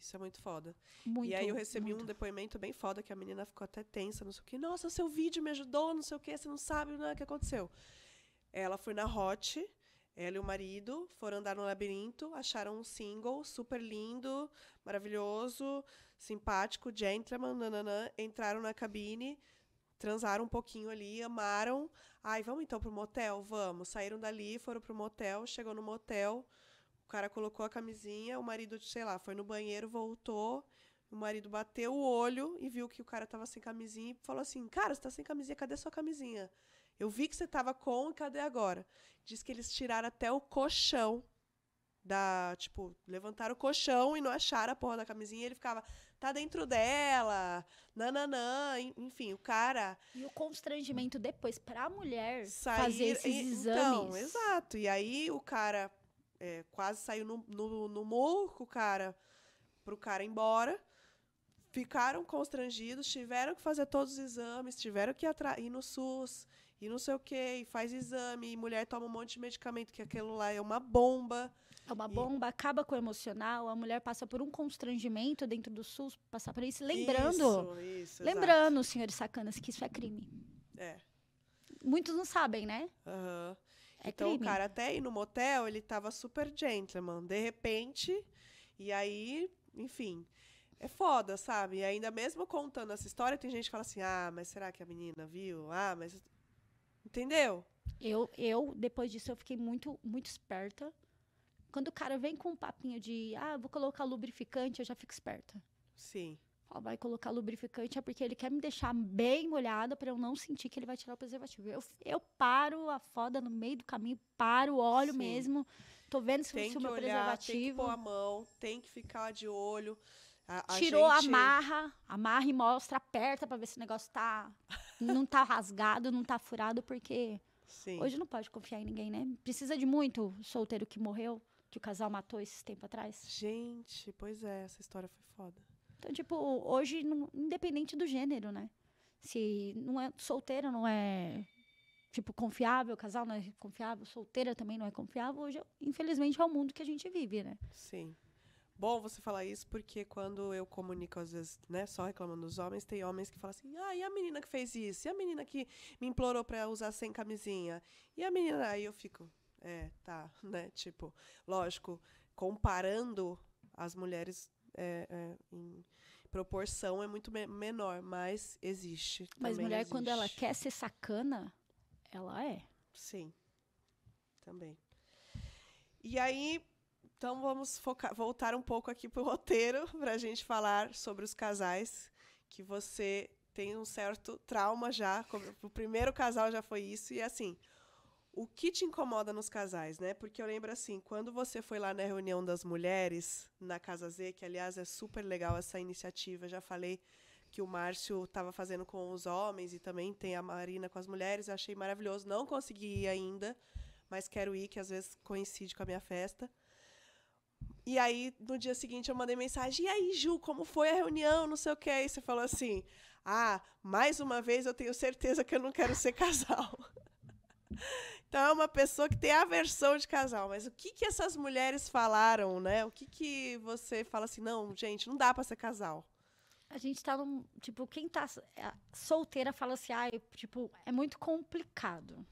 Isso é muito foda. Muito, e aí eu recebi muito. um depoimento bem foda que a menina ficou até tensa, não sei o quê. Nossa, seu vídeo me ajudou, não sei o quê, você não sabe né, o que aconteceu. Ela foi na Hot, ela e o marido foram andar no labirinto, acharam um single super lindo, maravilhoso, simpático, gentleman, nananã. Entraram na cabine, transaram um pouquinho ali, amaram. Ai, vamos então pro motel? Vamos. Saíram dali, foram pro motel, chegou no motel o cara colocou a camisinha, o marido, sei lá, foi no banheiro, voltou. O marido bateu o olho e viu que o cara tava sem camisinha e falou assim: Cara, você tá sem camisinha, cadê sua camisinha? Eu vi que você tava com, cadê agora? Diz que eles tiraram até o colchão da. Tipo, levantaram o colchão e não acharam a porra da camisinha. Ele ficava, tá dentro dela, nananã, enfim, o cara. E o constrangimento depois pra mulher sair, fazer esses e, então, exames. Então, exato. E aí o cara é, quase saiu no, no, no morro, cara, pro cara ir embora. Ficaram constrangidos, tiveram que fazer todos os exames, tiveram que ir no SUS, e não sei o quê, e faz exame, e mulher toma um monte de medicamento, que aquilo lá é uma bomba. É uma bomba, e... acaba com o emocional, a mulher passa por um constrangimento dentro do SUS, passar por isso, lembrando. Isso, isso, lembrando, exato. senhores sacanas, que isso é crime. É. Muitos não sabem, né? Uhum. É então crime. o cara até ir no motel, ele tava super gentleman. De repente, e aí, enfim. É foda, sabe? E ainda mesmo contando essa história, tem gente que fala assim: ah, mas será que a menina viu? Ah, mas. Entendeu? Eu, eu depois disso, eu fiquei muito, muito esperta. Quando o cara vem com um papinho de, ah, vou colocar lubrificante, eu já fico esperta. Sim vai colocar lubrificante, é porque ele quer me deixar bem molhada para eu não sentir que ele vai tirar o preservativo. Eu, eu paro a foda no meio do caminho, paro, olho Sim. mesmo. Tô vendo se, tem se o meu olhar, preservativo. Tem que pôr a mão, tem que ficar de olho. A, a Tirou, gente... amarra, amarra e mostra, aperta para ver se o negócio tá. não tá rasgado, não tá furado, porque. Sim. Hoje não pode confiar em ninguém, né? Precisa de muito solteiro que morreu, que o casal matou esse tempo atrás. Gente, pois é, essa história foi foda. Então, tipo, hoje, independente do gênero, né? Se não é solteira, não é tipo confiável, casal não é confiável, solteira também não é confiável. Hoje, infelizmente, é o mundo que a gente vive, né? Sim. Bom você falar isso, porque quando eu comunico, às vezes, né, só reclamando dos homens, tem homens que falam assim, ah, e a menina que fez isso? E a menina que me implorou pra usar sem camisinha? E a menina? Aí eu fico, é, tá, né, tipo, lógico, comparando as mulheres é, é, em proporção é muito me menor, mas existe. Mas mulher, existe. quando ela quer ser sacana, ela é. Sim, também. E aí, então vamos focar, voltar um pouco aqui para o roteiro para a gente falar sobre os casais que você tem um certo trauma já. O primeiro casal já foi isso e assim o que te incomoda nos casais, né? Porque eu lembro assim, quando você foi lá na reunião das mulheres na Casa Z, que aliás é super legal essa iniciativa, já falei que o Márcio estava fazendo com os homens e também tem a Marina com as mulheres, eu achei maravilhoso, não consegui ir ainda, mas quero ir, que às vezes coincide com a minha festa. E aí, no dia seguinte, eu mandei mensagem. E aí, Ju, como foi a reunião? Não sei o quê. E você falou assim: Ah, mais uma vez eu tenho certeza que eu não quero ser casal. Então é uma pessoa que tem aversão de casal. Mas o que, que essas mulheres falaram, né? O que, que você fala assim, não, gente, não dá para ser casal? A gente tá num. Tipo, quem tá é, solteira fala assim, ah, tipo, é muito complicado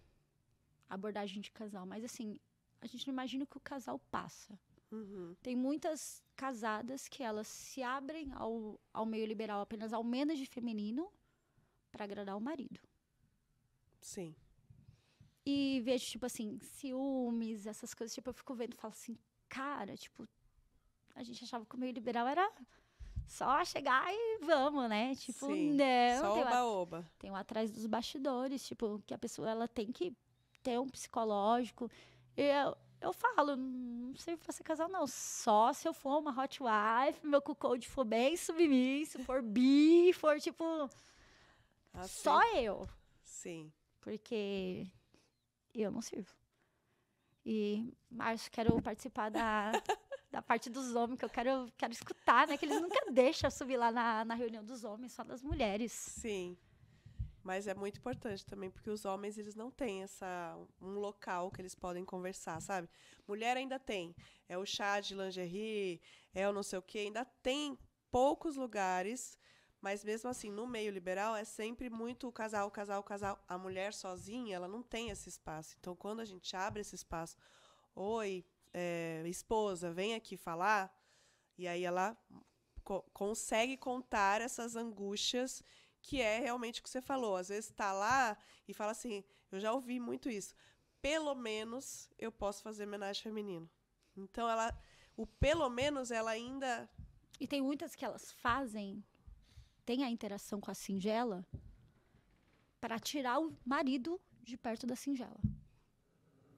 a abordagem de casal. Mas assim, a gente não imagina que o casal passa. Uhum. Tem muitas casadas que elas se abrem ao, ao meio liberal apenas ao menos de feminino para agradar o marido. Sim. E vejo, tipo assim, ciúmes, essas coisas. Tipo, eu fico vendo e falo assim, cara, tipo, a gente achava que o meio liberal era só chegar e vamos, né? Tipo, Sim, não. Só oba, oba. Tem um atrás dos bastidores, tipo, que a pessoa ela tem que ter um psicológico. Eu, eu falo, não sei pra ser casal, não. Só se eu for uma hot wife, meu cuckold for bem submisso, for bi, for tipo. Assim. Só eu. Sim. Porque e eu não sirvo. E acho quero participar da, da parte dos homens, que eu quero, quero escutar, né? Que eles nunca deixam subir lá na, na reunião dos homens, só das mulheres. Sim. Mas é muito importante também, porque os homens eles não têm essa um local que eles podem conversar, sabe? Mulher ainda tem. É o chá de lingerie, é o não sei o quê, ainda tem poucos lugares mas mesmo assim, no meio liberal é sempre muito casal, casal, casal. A mulher sozinha, ela não tem esse espaço. Então, quando a gente abre esse espaço, oi, é, esposa, vem aqui falar, e aí ela co consegue contar essas angústias que é realmente o que você falou. Às vezes está lá e fala assim, eu já ouvi muito isso. Pelo menos eu posso fazer homenagem feminino. Então ela, o pelo menos ela ainda e tem muitas que elas fazem tem a interação com a singela para tirar o marido de perto da singela.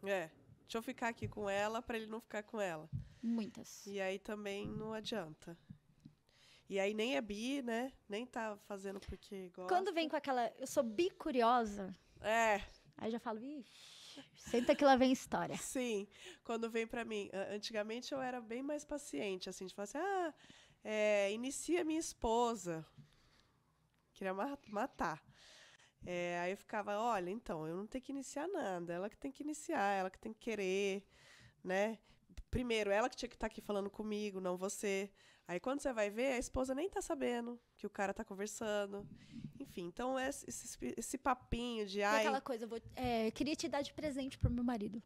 É. Deixa eu ficar aqui com ela para ele não ficar com ela. Muitas. E aí também não adianta. E aí nem é bi, né? Nem tá fazendo porque gosta. Quando vem com aquela. Eu sou bi curiosa É. Aí já falo, ixi, senta que lá vem história. Sim. Quando vem para mim. Antigamente eu era bem mais paciente, assim, de falar assim, ah, é, inicia minha esposa queria matar. É, aí eu ficava, olha, então, eu não tenho que iniciar nada, ela que tem que iniciar, ela que tem que querer, né? Primeiro, ela que tinha que estar tá aqui falando comigo, não você. Aí quando você vai ver, a esposa nem tá sabendo que o cara tá conversando. Enfim, então é esse, esse, esse papinho de. Ai... aquela coisa, eu vou, é, queria te dar de presente pro meu marido.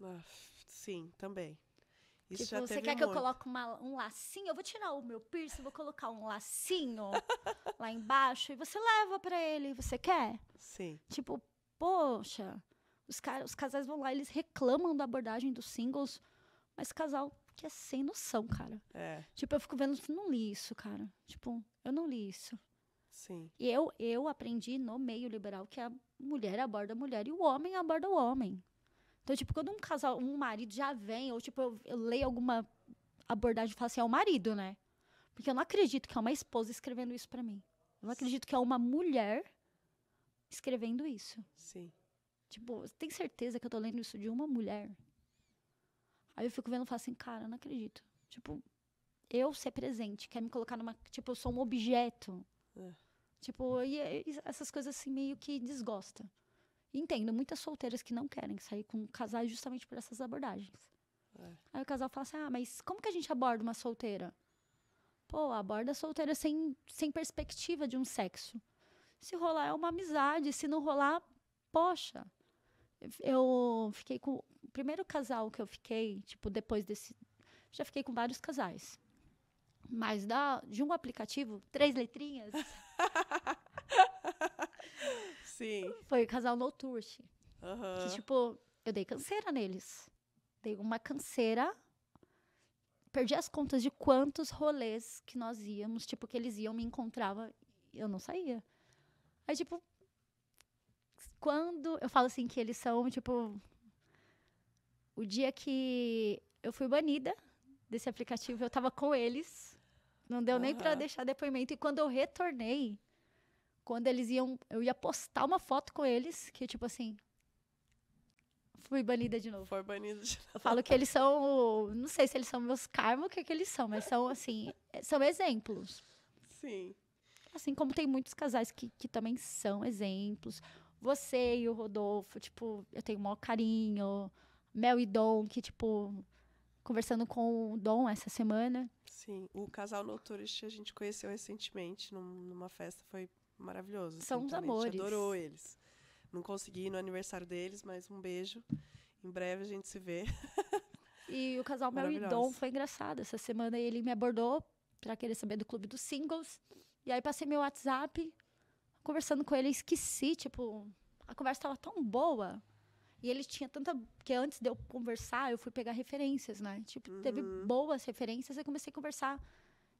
Ah, sim, também. Isso tipo, você quer muito. que eu coloque uma, um lacinho? Eu vou tirar o meu piercing, vou colocar um lacinho lá embaixo e você leva para ele. Você quer? Sim. Tipo, poxa, os, os casais vão lá, eles reclamam da abordagem dos singles, mas casal que é sem noção, cara. É. Tipo, eu fico vendo, não li isso, cara. Tipo, eu não li isso. Sim. E eu, eu aprendi no meio liberal que a mulher aborda a mulher e o homem aborda o homem. Então, tipo, quando um casal, um marido já vem, ou tipo, eu, eu leio alguma abordagem e falo assim, é o marido, né? Porque eu não acredito que é uma esposa escrevendo isso para mim. Eu não acredito que é uma mulher escrevendo isso. Sim. Tipo, você tem certeza que eu tô lendo isso de uma mulher? Aí eu fico vendo e falo assim, cara, eu não acredito. Tipo, eu ser presente, quer me colocar numa. Tipo, eu sou um objeto. É. Tipo, e, e essas coisas assim meio que desgosta. Entendo muitas solteiras que não querem sair com casais justamente por essas abordagens. É. Aí o casal fala assim: ah, mas como que a gente aborda uma solteira? Pô, aborda a solteira sem, sem perspectiva de um sexo. Se rolar é uma amizade, se não rolar, poxa. Eu fiquei com. O primeiro casal que eu fiquei, tipo, depois desse. Já fiquei com vários casais. Mas da, de um aplicativo, três letrinhas. Sim. Foi o casal Noturche. Uhum. Que, tipo, eu dei canseira neles. Dei uma canseira. Perdi as contas de quantos rolês que nós íamos. Tipo, que eles iam, me encontrava eu não saía. Aí, tipo, quando eu falo assim que eles são, tipo, o dia que eu fui banida desse aplicativo, eu tava com eles. Não deu uhum. nem para deixar depoimento. E quando eu retornei, quando eles iam, eu ia postar uma foto com eles, que tipo assim, fui banida de novo. Foi banida de novo. falo que eles são, não sei se eles são meus karma, o que, é que eles são, mas são assim, são exemplos. Sim. Assim como tem muitos casais que, que também são exemplos. Você e o Rodolfo, tipo, eu tenho o maior carinho. Mel e Dom, que, tipo, conversando com o Dom essa semana. Sim, o casal Noturist a gente conheceu recentemente numa festa, foi maravilhoso. Assim, São os uns amores. A gente adorou eles. Não consegui ir no aniversário deles, mas um beijo. Em breve a gente se vê. E o casal Mel e Dom foi engraçado. Essa semana ele me abordou para querer saber do clube dos singles. E aí passei meu WhatsApp, conversando com ele, esqueci, tipo, a conversa estava tão boa. E ele tinha tanta. Porque antes de eu conversar, eu fui pegar referências, né? Tipo, uhum. teve boas referências e comecei a conversar.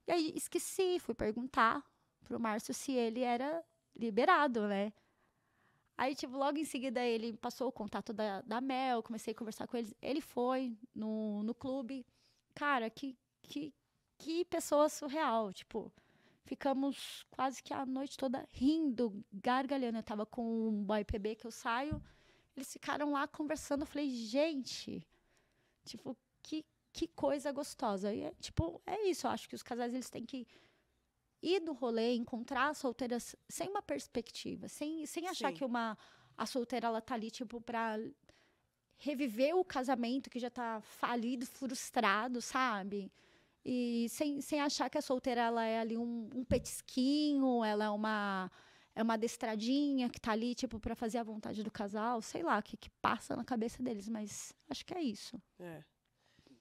E aí esqueci, fui perguntar pro Márcio se ele era liberado, né? Aí, tipo, logo em seguida ele passou o contato da, da Mel, comecei a conversar com ele Ele foi no, no clube. Cara, que, que, que pessoa surreal. Tipo, ficamos quase que a noite toda rindo, gargalhando. Eu tava com um boy PB que eu saio. Eles ficaram lá conversando. Eu falei, gente, tipo, que, que coisa gostosa. E, é, tipo, é isso. Eu acho que os casais, eles têm que ir no rolê, encontrar a solteira sem uma perspectiva, sem, sem achar Sim. que uma a solteira ela tá ali tipo para reviver o casamento que já tá falido, frustrado, sabe? E sem, sem achar que a solteira ela é ali um, um petisquinho, ela é uma é uma destradinha que tá ali, tipo, para fazer a vontade do casal, sei lá, o que, que passa na cabeça deles, mas acho que é isso. É.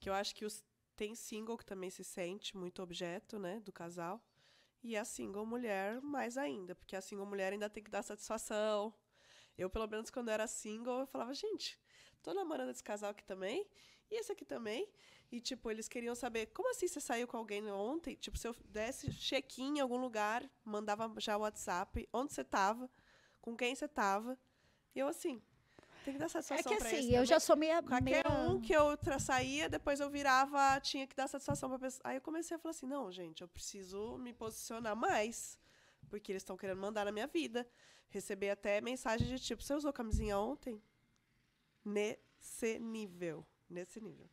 Que eu acho que os, tem single que também se sente muito objeto, né, do casal. E a single mulher mais ainda, porque a single mulher ainda tem que dar satisfação. Eu, pelo menos, quando era single, eu falava, gente, tô namorando esse casal aqui também, e esse aqui também. E, tipo, eles queriam saber, como assim você saiu com alguém ontem? Tipo, se eu desse check-in em algum lugar, mandava já o WhatsApp, onde você tava, com quem você tava. E eu, assim, tem que dar satisfação. É que assim, eu já sou meio. Qualquer meia... um que eu saía, depois eu virava, tinha que dar satisfação pra pessoa. Aí eu comecei a falar assim: não, gente, eu preciso me posicionar mais. Porque eles estão querendo mandar na minha vida. Receber até mensagem de tipo: você usou camisinha ontem? Nesse nível nesse nível.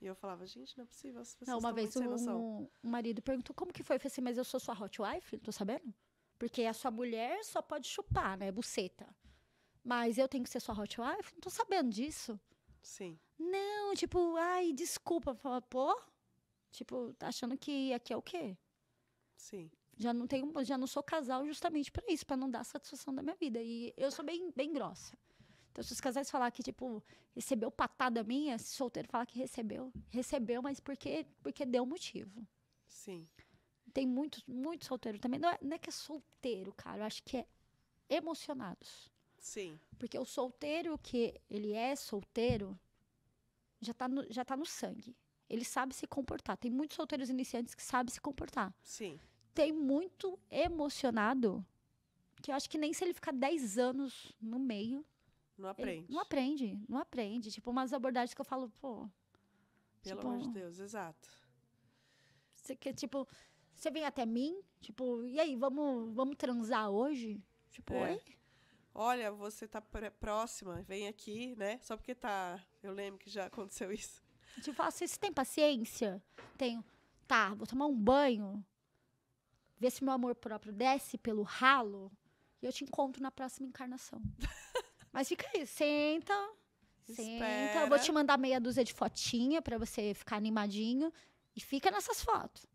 E eu falava, gente, não é possível, as pessoas não, uma vez o, marido perguntou como que foi, eu falei assim, mas eu sou sua hot wife, tô sabendo? Porque a sua mulher só pode chupar, né, buceta. Mas eu tenho que ser sua hot wife? Não tô sabendo disso. Sim. Não, tipo, ai, desculpa. Fala, pô, tipo, tá achando que aqui é o quê? Sim. Já não tenho, já não sou casal justamente para isso, para não dar satisfação da minha vida. E eu sou bem, bem grossa. Então, se os casais falar que, tipo, recebeu patada minha, se solteiro falar que recebeu, recebeu, mas porque, porque deu motivo. Sim. Tem muito, muito solteiro também. Não é, não é que é solteiro, cara. Eu acho que é emocionados. Sim. Porque o solteiro que ele é solteiro já tá no, já tá no sangue. Ele sabe se comportar. Tem muitos solteiros iniciantes que sabem se comportar. Sim. Tem muito emocionado que eu acho que nem se ele ficar 10 anos no meio, não aprende. Ele não aprende, não aprende. Tipo, umas abordagens que eu falo, pô. Pelo tipo, amor de Deus, exato. Você quer, tipo, você vem até mim, tipo, e aí, vamos, vamos transar hoje? Tipo, é. oi? Olha, você tá pr próxima, vem aqui, né? Só porque tá. Eu lembro que já aconteceu isso. Tipo, assim, você tem paciência? Tenho. Tá, vou tomar um banho. Ver se meu amor próprio desce pelo ralo. E eu te encontro na próxima encarnação. Mas fica aí, senta. Senta. Eu vou te mandar meia dúzia de fotinha para você ficar animadinho. E fica nessas fotos.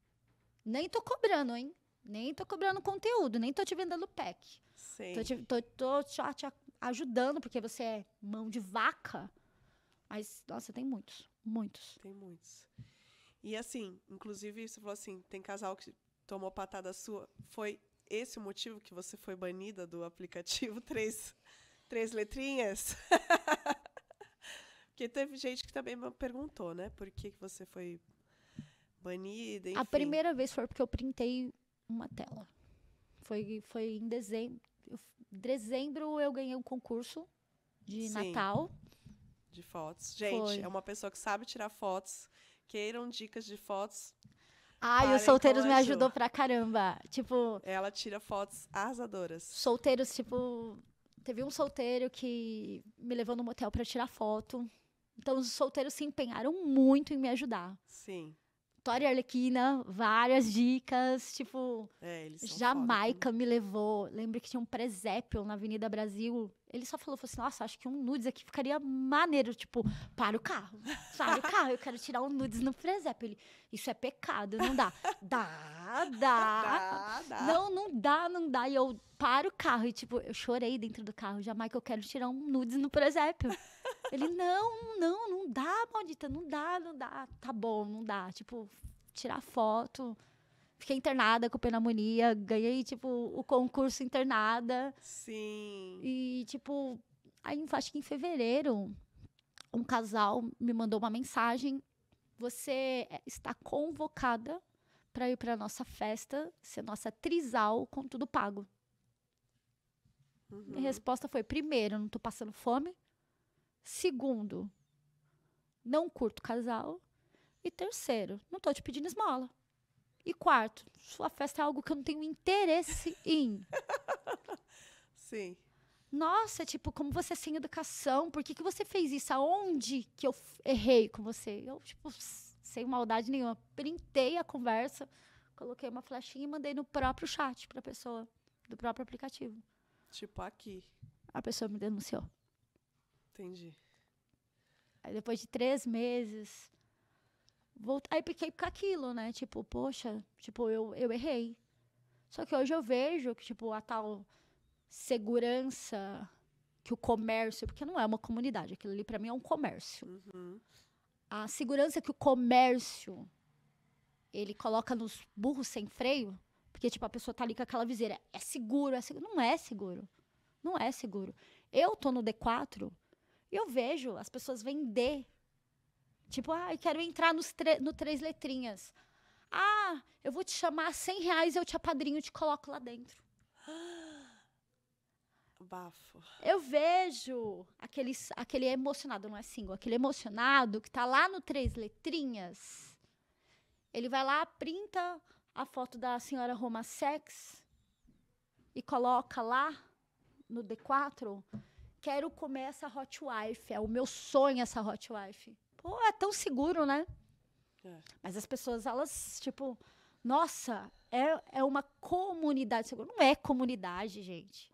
Nem tô cobrando, hein? Nem tô cobrando conteúdo, nem tô te vendendo pack. Sim. Tô te, tô, tô te, te ajudando, porque você é mão de vaca. Mas, nossa, tem muitos. Muitos. Tem muitos. E assim, inclusive, você falou assim: tem casal que tomou patada sua. Foi esse o motivo que você foi banida do aplicativo 3? Três letrinhas? Porque teve gente que também me perguntou, né? Por que você foi banida? Enfim. A primeira vez foi porque eu printei uma tela. Foi, foi em dezembro. Dezembro eu ganhei um concurso de Sim, Natal. De fotos. Gente, foi. é uma pessoa que sabe tirar fotos. Queiram dicas de fotos. Ai, os solteiros me ajudou pra caramba. Tipo. Ela tira fotos arrasadoras. Solteiros, tipo, teve um solteiro que me levou no motel para tirar foto. Então, os solteiros se empenharam muito em me ajudar. Sim. Tória Arlequina, várias dicas, tipo, é, Jamaica foda, me levou. Lembro que tinha um presépio na Avenida Brasil, ele só falou, falou assim, nossa, acho que um nudes aqui ficaria maneiro. Tipo, para o carro, para o carro, eu quero tirar um nudes no presépio. Ele, isso é pecado, não dá. dá, dá. dá, dá. Não, não dá, não dá. E eu paro o carro e, tipo, eu chorei dentro do carro. Já, Michael, eu quero tirar um nudes no presépio. Ele, não, não, não dá, maldita, não dá, não dá. Tá bom, não dá. Tipo, tirar foto fiquei internada com pneumonia, ganhei, tipo, o concurso internada. Sim. E, tipo, aí acho que em fevereiro, um casal me mandou uma mensagem. Você é, está convocada para ir para nossa festa, ser nossa trisal com tudo pago. Uhum. Minha resposta foi: primeiro, não estou passando fome. Segundo, não curto casal. E terceiro, não estou te pedindo esmola. E quarto, sua festa é algo que eu não tenho interesse em. Sim. Nossa, tipo, como você é sem educação? Por que, que você fez isso? Aonde que eu errei com você? Eu, tipo, sem maldade nenhuma, printei a conversa, coloquei uma flechinha e mandei no próprio chat pra pessoa, do próprio aplicativo. Tipo, aqui. A pessoa me denunciou. Entendi. Aí depois de três meses, Voltei, aí fiquei com aquilo, né? Tipo, poxa, tipo, eu, eu errei. Só que hoje eu vejo que, tipo, a tal segurança que o comércio, porque não é uma comunidade, aquilo ali para mim é um comércio. Uhum. A segurança que o comércio ele coloca nos burros sem freio, porque tipo a pessoa tá ali com aquela viseira, é seguro, é seguro, não é seguro. Não é seguro. Eu tô no D4 e eu vejo as pessoas vender Tipo, ah, eu quero entrar nos no Três Letrinhas. Ah, eu vou te chamar 100 reais, eu te apadrinho, te coloco lá dentro. Bafo. Eu vejo aquele, aquele emocionado, não é single, aquele emocionado que tá lá no Três Letrinhas. Ele vai lá, printa a foto da senhora Roma Sex e coloca lá no D4. Quero comer essa Hot Wife. É o meu sonho essa Hot Wife. Pô, é tão seguro, né? É. Mas as pessoas, elas, tipo, nossa, é, é uma comunidade segura. Não é comunidade, gente.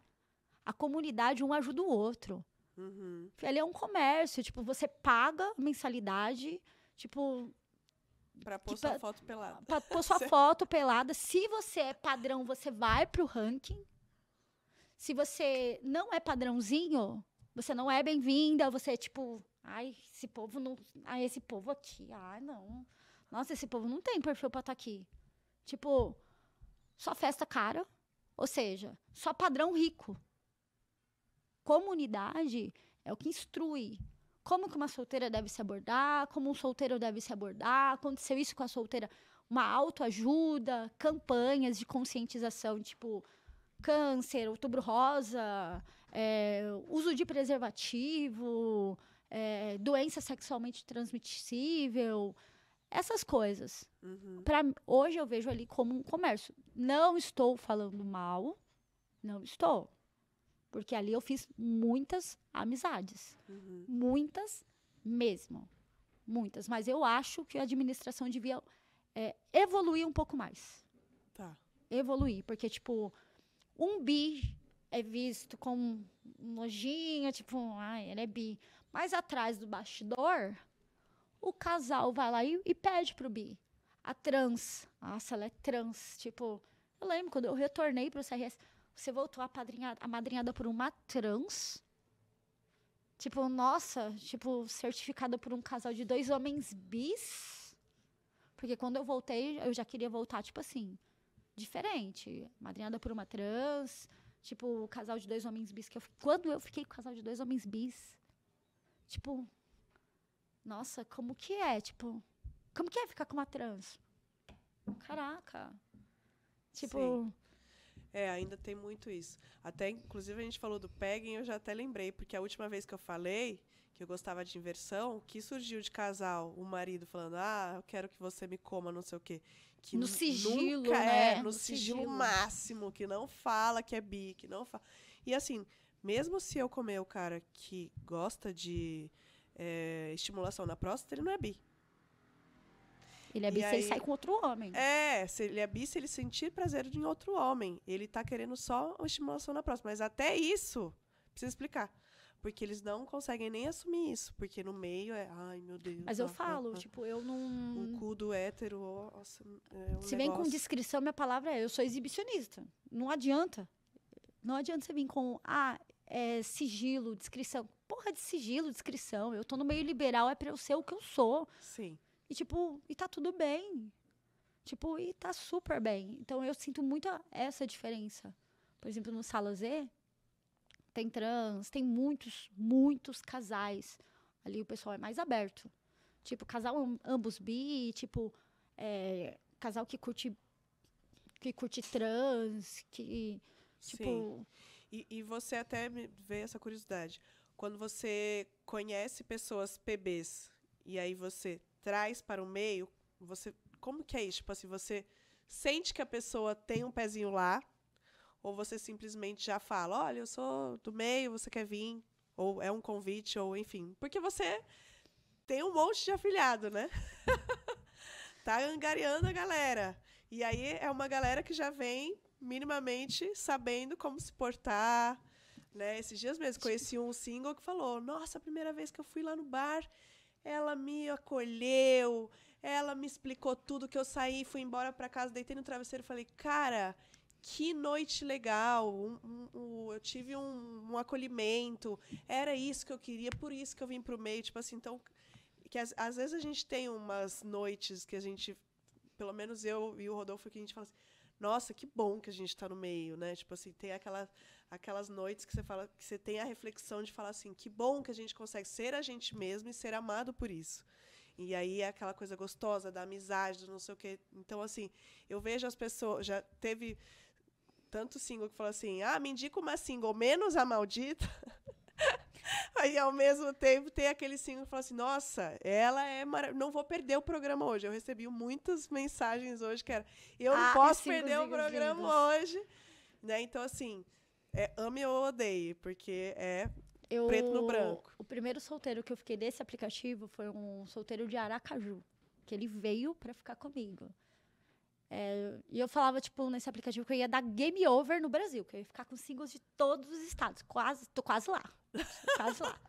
A comunidade, um ajuda o outro. Uhum. Ali é um comércio, tipo, você paga mensalidade, tipo. Pra pôr tipo, sua pra, é foto pelada. Pra pôr sua foto pelada. Se você é padrão, você vai pro ranking. Se você não é padrãozinho, você não é bem-vinda, você é tipo Ai, esse povo não. Ai, esse povo aqui. Ai, não. Nossa, esse povo não tem perfil pra estar tá aqui. Tipo, só festa cara. Ou seja, só padrão rico. Comunidade é o que instrui. Como que uma solteira deve se abordar, como um solteiro deve se abordar, aconteceu isso com a solteira, uma autoajuda, campanhas de conscientização, tipo câncer, outubro rosa, é, uso de preservativo, é, doença sexualmente transmissível, essas coisas. Uhum. Pra, hoje eu vejo ali como um comércio. Não estou falando mal, não estou. Porque ali eu fiz muitas amizades. Uhum. Muitas mesmo. Muitas. Mas eu acho que a administração devia é, evoluir um pouco mais. Tá. Evoluir. Porque, tipo, um bi é visto como um nojinho, tipo, ah, ele é bi. Mas atrás do bastidor, o casal vai lá e, e pede pro Bi. A trans. Nossa, ela é trans. Tipo, eu lembro quando eu retornei pro CRS. Você voltou a amadrinhada por uma trans? Tipo, nossa, tipo, certificada por um casal de dois homens bis? Porque quando eu voltei, eu já queria voltar, tipo assim, diferente. Madrinhada por uma trans, tipo, o casal de dois homens bis. Que eu, quando eu fiquei com o casal de dois homens bis, Tipo, nossa, como que é? Tipo, como que é ficar com uma trans? Caraca. Tipo. Sim. É, ainda tem muito isso. Até, inclusive, a gente falou do pegging, eu já até lembrei, porque a última vez que eu falei que eu gostava de inversão, que surgiu de casal o marido falando, ah, eu quero que você me coma, não sei o quê. Que no sigilo, nunca é, né? É, no, no sigilo, sigilo, máximo, que não fala que é bi, que não fala. E assim, mesmo se eu comer o cara que gosta de é, estimulação na próstata, ele não é bi. Ele é bi e se aí, ele sai com outro homem. É, se ele é bi se ele sentir prazer em outro homem. Ele tá querendo só uma estimulação na próstata. Mas até isso, precisa explicar. Porque eles não conseguem nem assumir isso. Porque no meio é, ai meu Deus. Mas eu ah, falo, ah, ah. tipo, eu não. O cu do hétero, nossa. É um se negócio. vem com descrição, minha palavra é: eu sou exibicionista. Não adianta. Não adianta você vir com, ah, é, sigilo, descrição. Porra de sigilo, descrição. Eu tô no meio liberal, é pra eu ser o que eu sou. Sim. E tipo, e tá tudo bem. Tipo, e tá super bem. Então eu sinto muito essa diferença. Por exemplo, no Sala Z, tem trans, tem muitos, muitos casais. Ali o pessoal é mais aberto. Tipo, casal ambos bi, tipo, é, casal que curte que curte trans, que tipo. Sim. E, e você até me vê essa curiosidade. Quando você conhece pessoas PBs e aí você traz para o meio, você como que é isso? Tipo assim, você sente que a pessoa tem um pezinho lá ou você simplesmente já fala, olha, eu sou do meio, você quer vir? Ou é um convite, ou enfim. Porque você tem um monte de afiliado, né? tá angariando a galera. E aí é uma galera que já vem minimamente sabendo como se portar. Né? Esses dias mesmo conheci um single que falou: Nossa, a primeira vez que eu fui lá no bar, ela me acolheu, ela me explicou tudo que eu saí, fui embora para casa, deitei no travesseiro e falei: Cara, que noite legal, um, um, um, eu tive um, acolhimento, era isso que eu queria, por isso que eu vim para o meio, tipo assim, então, que às, às vezes a gente tem umas noites que a gente, pelo menos eu e o Rodolfo, que a gente fala assim, nossa, que bom que a gente está no meio, né? Tipo assim, tem aquela, aquelas noites que você fala, que você tem a reflexão de falar assim, que bom que a gente consegue ser a gente mesmo e ser amado por isso. E aí é aquela coisa gostosa da amizade, do não sei o quê. Então, assim, eu vejo as pessoas. Já teve tanto single que falou assim: ah, me indica uma single menos a maldita. e ao mesmo tempo tem aquele símbolo que fala assim: nossa, ela é maravilhosa. Não vou perder o programa hoje. Eu recebi muitas mensagens hoje que era: eu ah, não posso perder o programa hoje. Né? Então, assim, é, ame ou odeie, porque é eu, preto no branco. O primeiro solteiro que eu fiquei desse aplicativo foi um solteiro de Aracaju, que ele veio para ficar comigo. É, e eu falava, tipo, nesse aplicativo que eu ia dar game over no Brasil, que eu ia ficar com singles de todos os estados. Quase, tô quase lá. quase lá.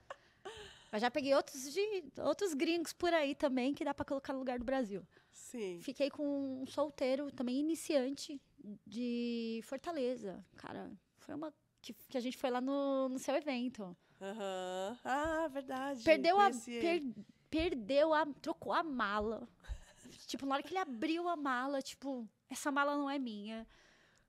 Mas já peguei outros, de, outros gringos por aí também que dá para colocar no lugar do Brasil. Sim. Fiquei com um solteiro, também iniciante, de Fortaleza. Cara, foi uma. Que, que a gente foi lá no, no seu evento. Aham. Uhum. Ah, verdade. Perdeu a. Per, perdeu a. Trocou a mala. Tipo, na hora que ele abriu a mala, tipo, essa mala não é minha.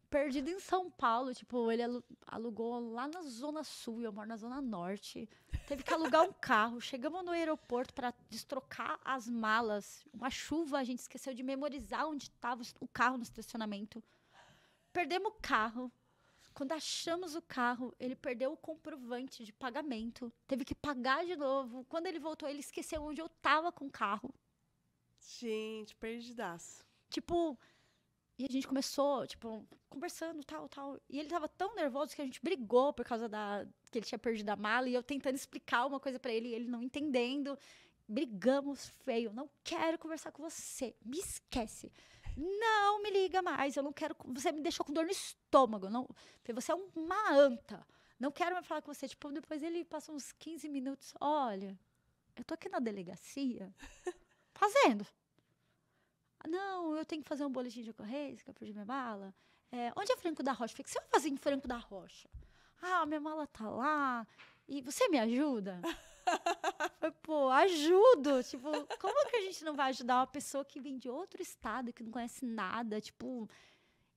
Perdido em São Paulo, tipo, ele alugou lá na Zona Sul, eu moro na Zona Norte. Teve que alugar um carro. Chegamos no aeroporto para destrocar as malas. Uma chuva, a gente esqueceu de memorizar onde estava o carro no estacionamento. Perdemos o carro. Quando achamos o carro, ele perdeu o comprovante de pagamento. Teve que pagar de novo. Quando ele voltou, ele esqueceu onde eu estava com o carro. Gente, perdidaço. Tipo, e a gente começou, tipo, conversando, tal, tal. E ele tava tão nervoso que a gente brigou por causa da. que ele tinha perdido a mala. E eu tentando explicar uma coisa para ele, e ele não entendendo. Brigamos feio. Não quero conversar com você. Me esquece. Não me liga mais. Eu não quero. Você me deixou com dor no estômago. Não, você é uma anta. Não quero mais falar com você. Tipo, depois ele passou uns 15 minutos. Olha, eu tô aqui na delegacia fazendo. Não, eu tenho que fazer um boletim de ocorrência, que eu perdi minha mala. É, onde é Franco da Rocha? Falei, o que você vai fazer em Franco da Rocha? Ah, minha mala tá lá. E você me ajuda? Falei, pô, ajudo. Tipo, como que a gente não vai ajudar uma pessoa que vem de outro estado, que não conhece nada? Tipo.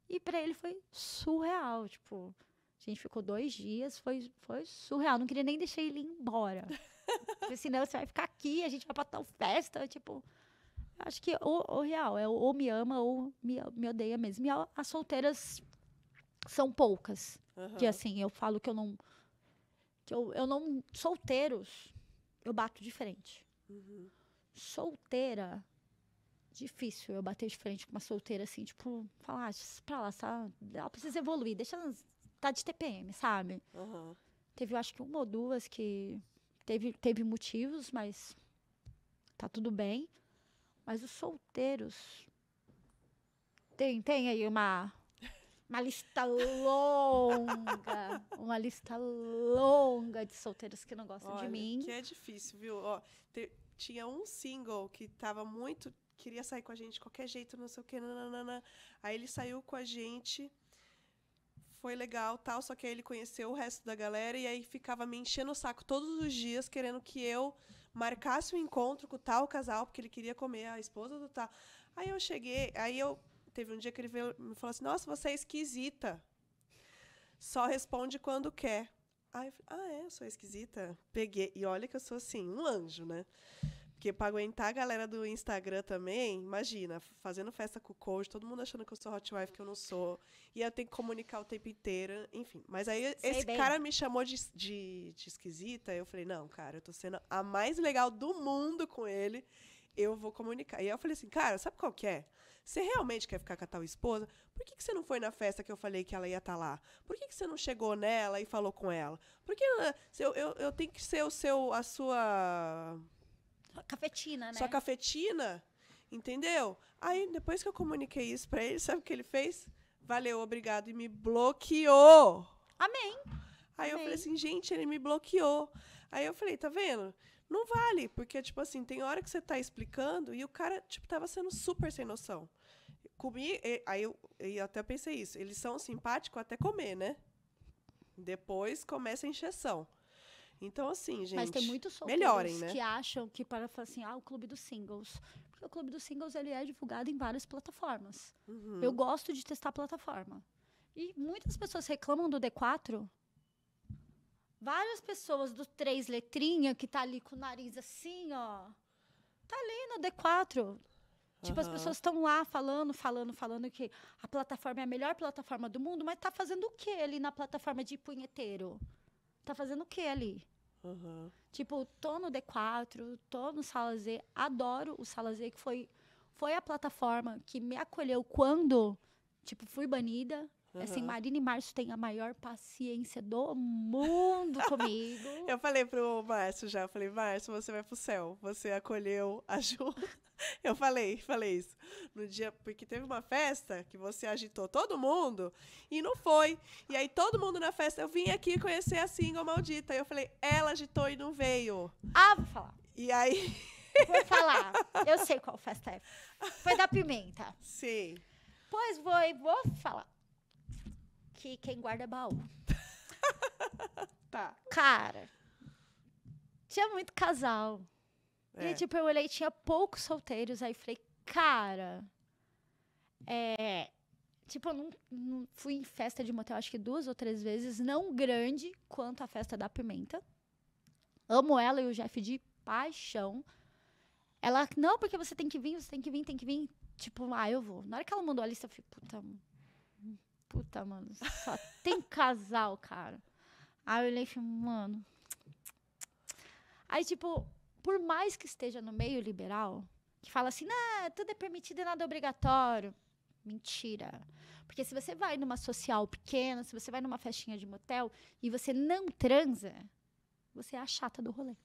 E para ele foi surreal. Tipo, a gente ficou dois dias, foi, foi surreal. Não queria nem deixar ele ir embora. Senão assim, você vai ficar aqui, a gente vai pra tal festa. Tipo, acho que o o real, é ou me ama ou me, me odeia mesmo. E as solteiras são poucas. Uhum. Que assim, eu falo que eu não. Que eu, eu não. Solteiros, eu bato de frente. Uhum. Solteira, difícil eu bater de frente com uma solteira assim, tipo, falar, ah, pra lá, sabe? ela precisa evoluir, deixa ela. Tá de TPM, sabe? Uhum. Teve, eu acho que uma ou duas que Teve, teve motivos, mas tá tudo bem. Mas os solteiros. Tem, tem aí uma, uma lista longa. uma lista longa de solteiros que não gostam Olha, de mim. Que é difícil, viu? Ó, te, tinha um single que tava muito. Queria sair com a gente de qualquer jeito, não sei o que, nananana. Aí ele saiu com a gente foi legal, tal, só que aí ele conheceu o resto da galera e aí ficava me enchendo o saco todos os dias querendo que eu marcasse um encontro com o tal casal, porque ele queria comer a esposa do tal. Aí eu cheguei, aí eu teve um dia que ele veio, me falou assim: "Nossa, você é esquisita. Só responde quando quer". Aí eu falei, ah, é, eu sou esquisita. Peguei. E olha que eu sou assim, um anjo, né? Porque pra aguentar a galera do Instagram também, imagina, fazendo festa com o coach, todo mundo achando que eu sou hot wife, que eu não sou. E eu tenho que comunicar o tempo inteiro, enfim. Mas aí Sei esse bem. cara me chamou de, de, de esquisita, eu falei, não, cara, eu tô sendo a mais legal do mundo com ele, eu vou comunicar. E aí eu falei assim, cara, sabe qual que é? Você realmente quer ficar com a tal esposa? Por que, que você não foi na festa que eu falei que ela ia estar tá lá? Por que, que você não chegou nela e falou com ela? Porque ah, eu, eu, eu tenho que ser o seu, a sua Cafetina, né? Só cafetina, entendeu? Aí, depois que eu comuniquei isso pra ele, sabe o que ele fez? Valeu, obrigado, e me bloqueou. Amém. Aí Amém. eu falei assim, gente, ele me bloqueou. Aí eu falei, tá vendo? Não vale, porque, tipo assim, tem hora que você tá explicando e o cara, tipo, tava sendo super sem noção. Comi, aí eu, eu até pensei isso, eles são simpáticos até comer, né? Depois começa a injeção. Então, assim, gente. Mas tem muitos melhorem, né? que acham que para assim, ah, o clube dos singles. Porque o clube dos singles ele é divulgado em várias plataformas. Uhum. Eu gosto de testar plataforma. E muitas pessoas reclamam do D4. Várias pessoas do três letrinha que tá ali com o nariz assim, ó. Tá ali no D4. Tipo, uhum. as pessoas estão lá falando, falando, falando que a plataforma é a melhor plataforma do mundo, mas tá fazendo o que ali na plataforma de punheteiro? Tá fazendo o que ali? Uhum. Tipo, tô no D4, tô no Sala Z, adoro o Sala Z, que foi, foi a plataforma que me acolheu quando, tipo, fui banida. Uhum. Assim, Marina e Márcio têm a maior paciência do mundo comigo. eu falei pro Márcio já, falei, Márcio, você vai pro céu. Você acolheu a Ju. eu falei, falei isso. No dia, porque teve uma festa que você agitou todo mundo e não foi. E aí todo mundo na festa, eu vim aqui conhecer a single maldita. E eu falei, ela agitou e não veio. Ah, vou falar. E aí. vou falar. Eu sei qual festa é. Foi da pimenta. Sim. Pois vou, vou falar que quem guarda é baú. tá. Cara, tinha muito casal. É. E, tipo, eu olhei, tinha poucos solteiros. Aí falei, cara, é. Tipo, eu não, não fui em festa de motel, acho que duas ou três vezes, não grande quanto a festa da Pimenta. Amo ela e o Jeff de paixão. Ela, não, porque você tem que vir, você tem que vir, tem que vir. Tipo, ah, eu vou. Na hora que ela mandou a lista, eu falei, puta, puta, mano, só tem casal, cara. Aí eu olhei e falei, mano. Aí, tipo, por mais que esteja no meio liberal, que fala assim, não, tudo é permitido e nada é obrigatório. Mentira. Porque se você vai numa social pequena, se você vai numa festinha de motel e você não transa, você é a chata do rolê.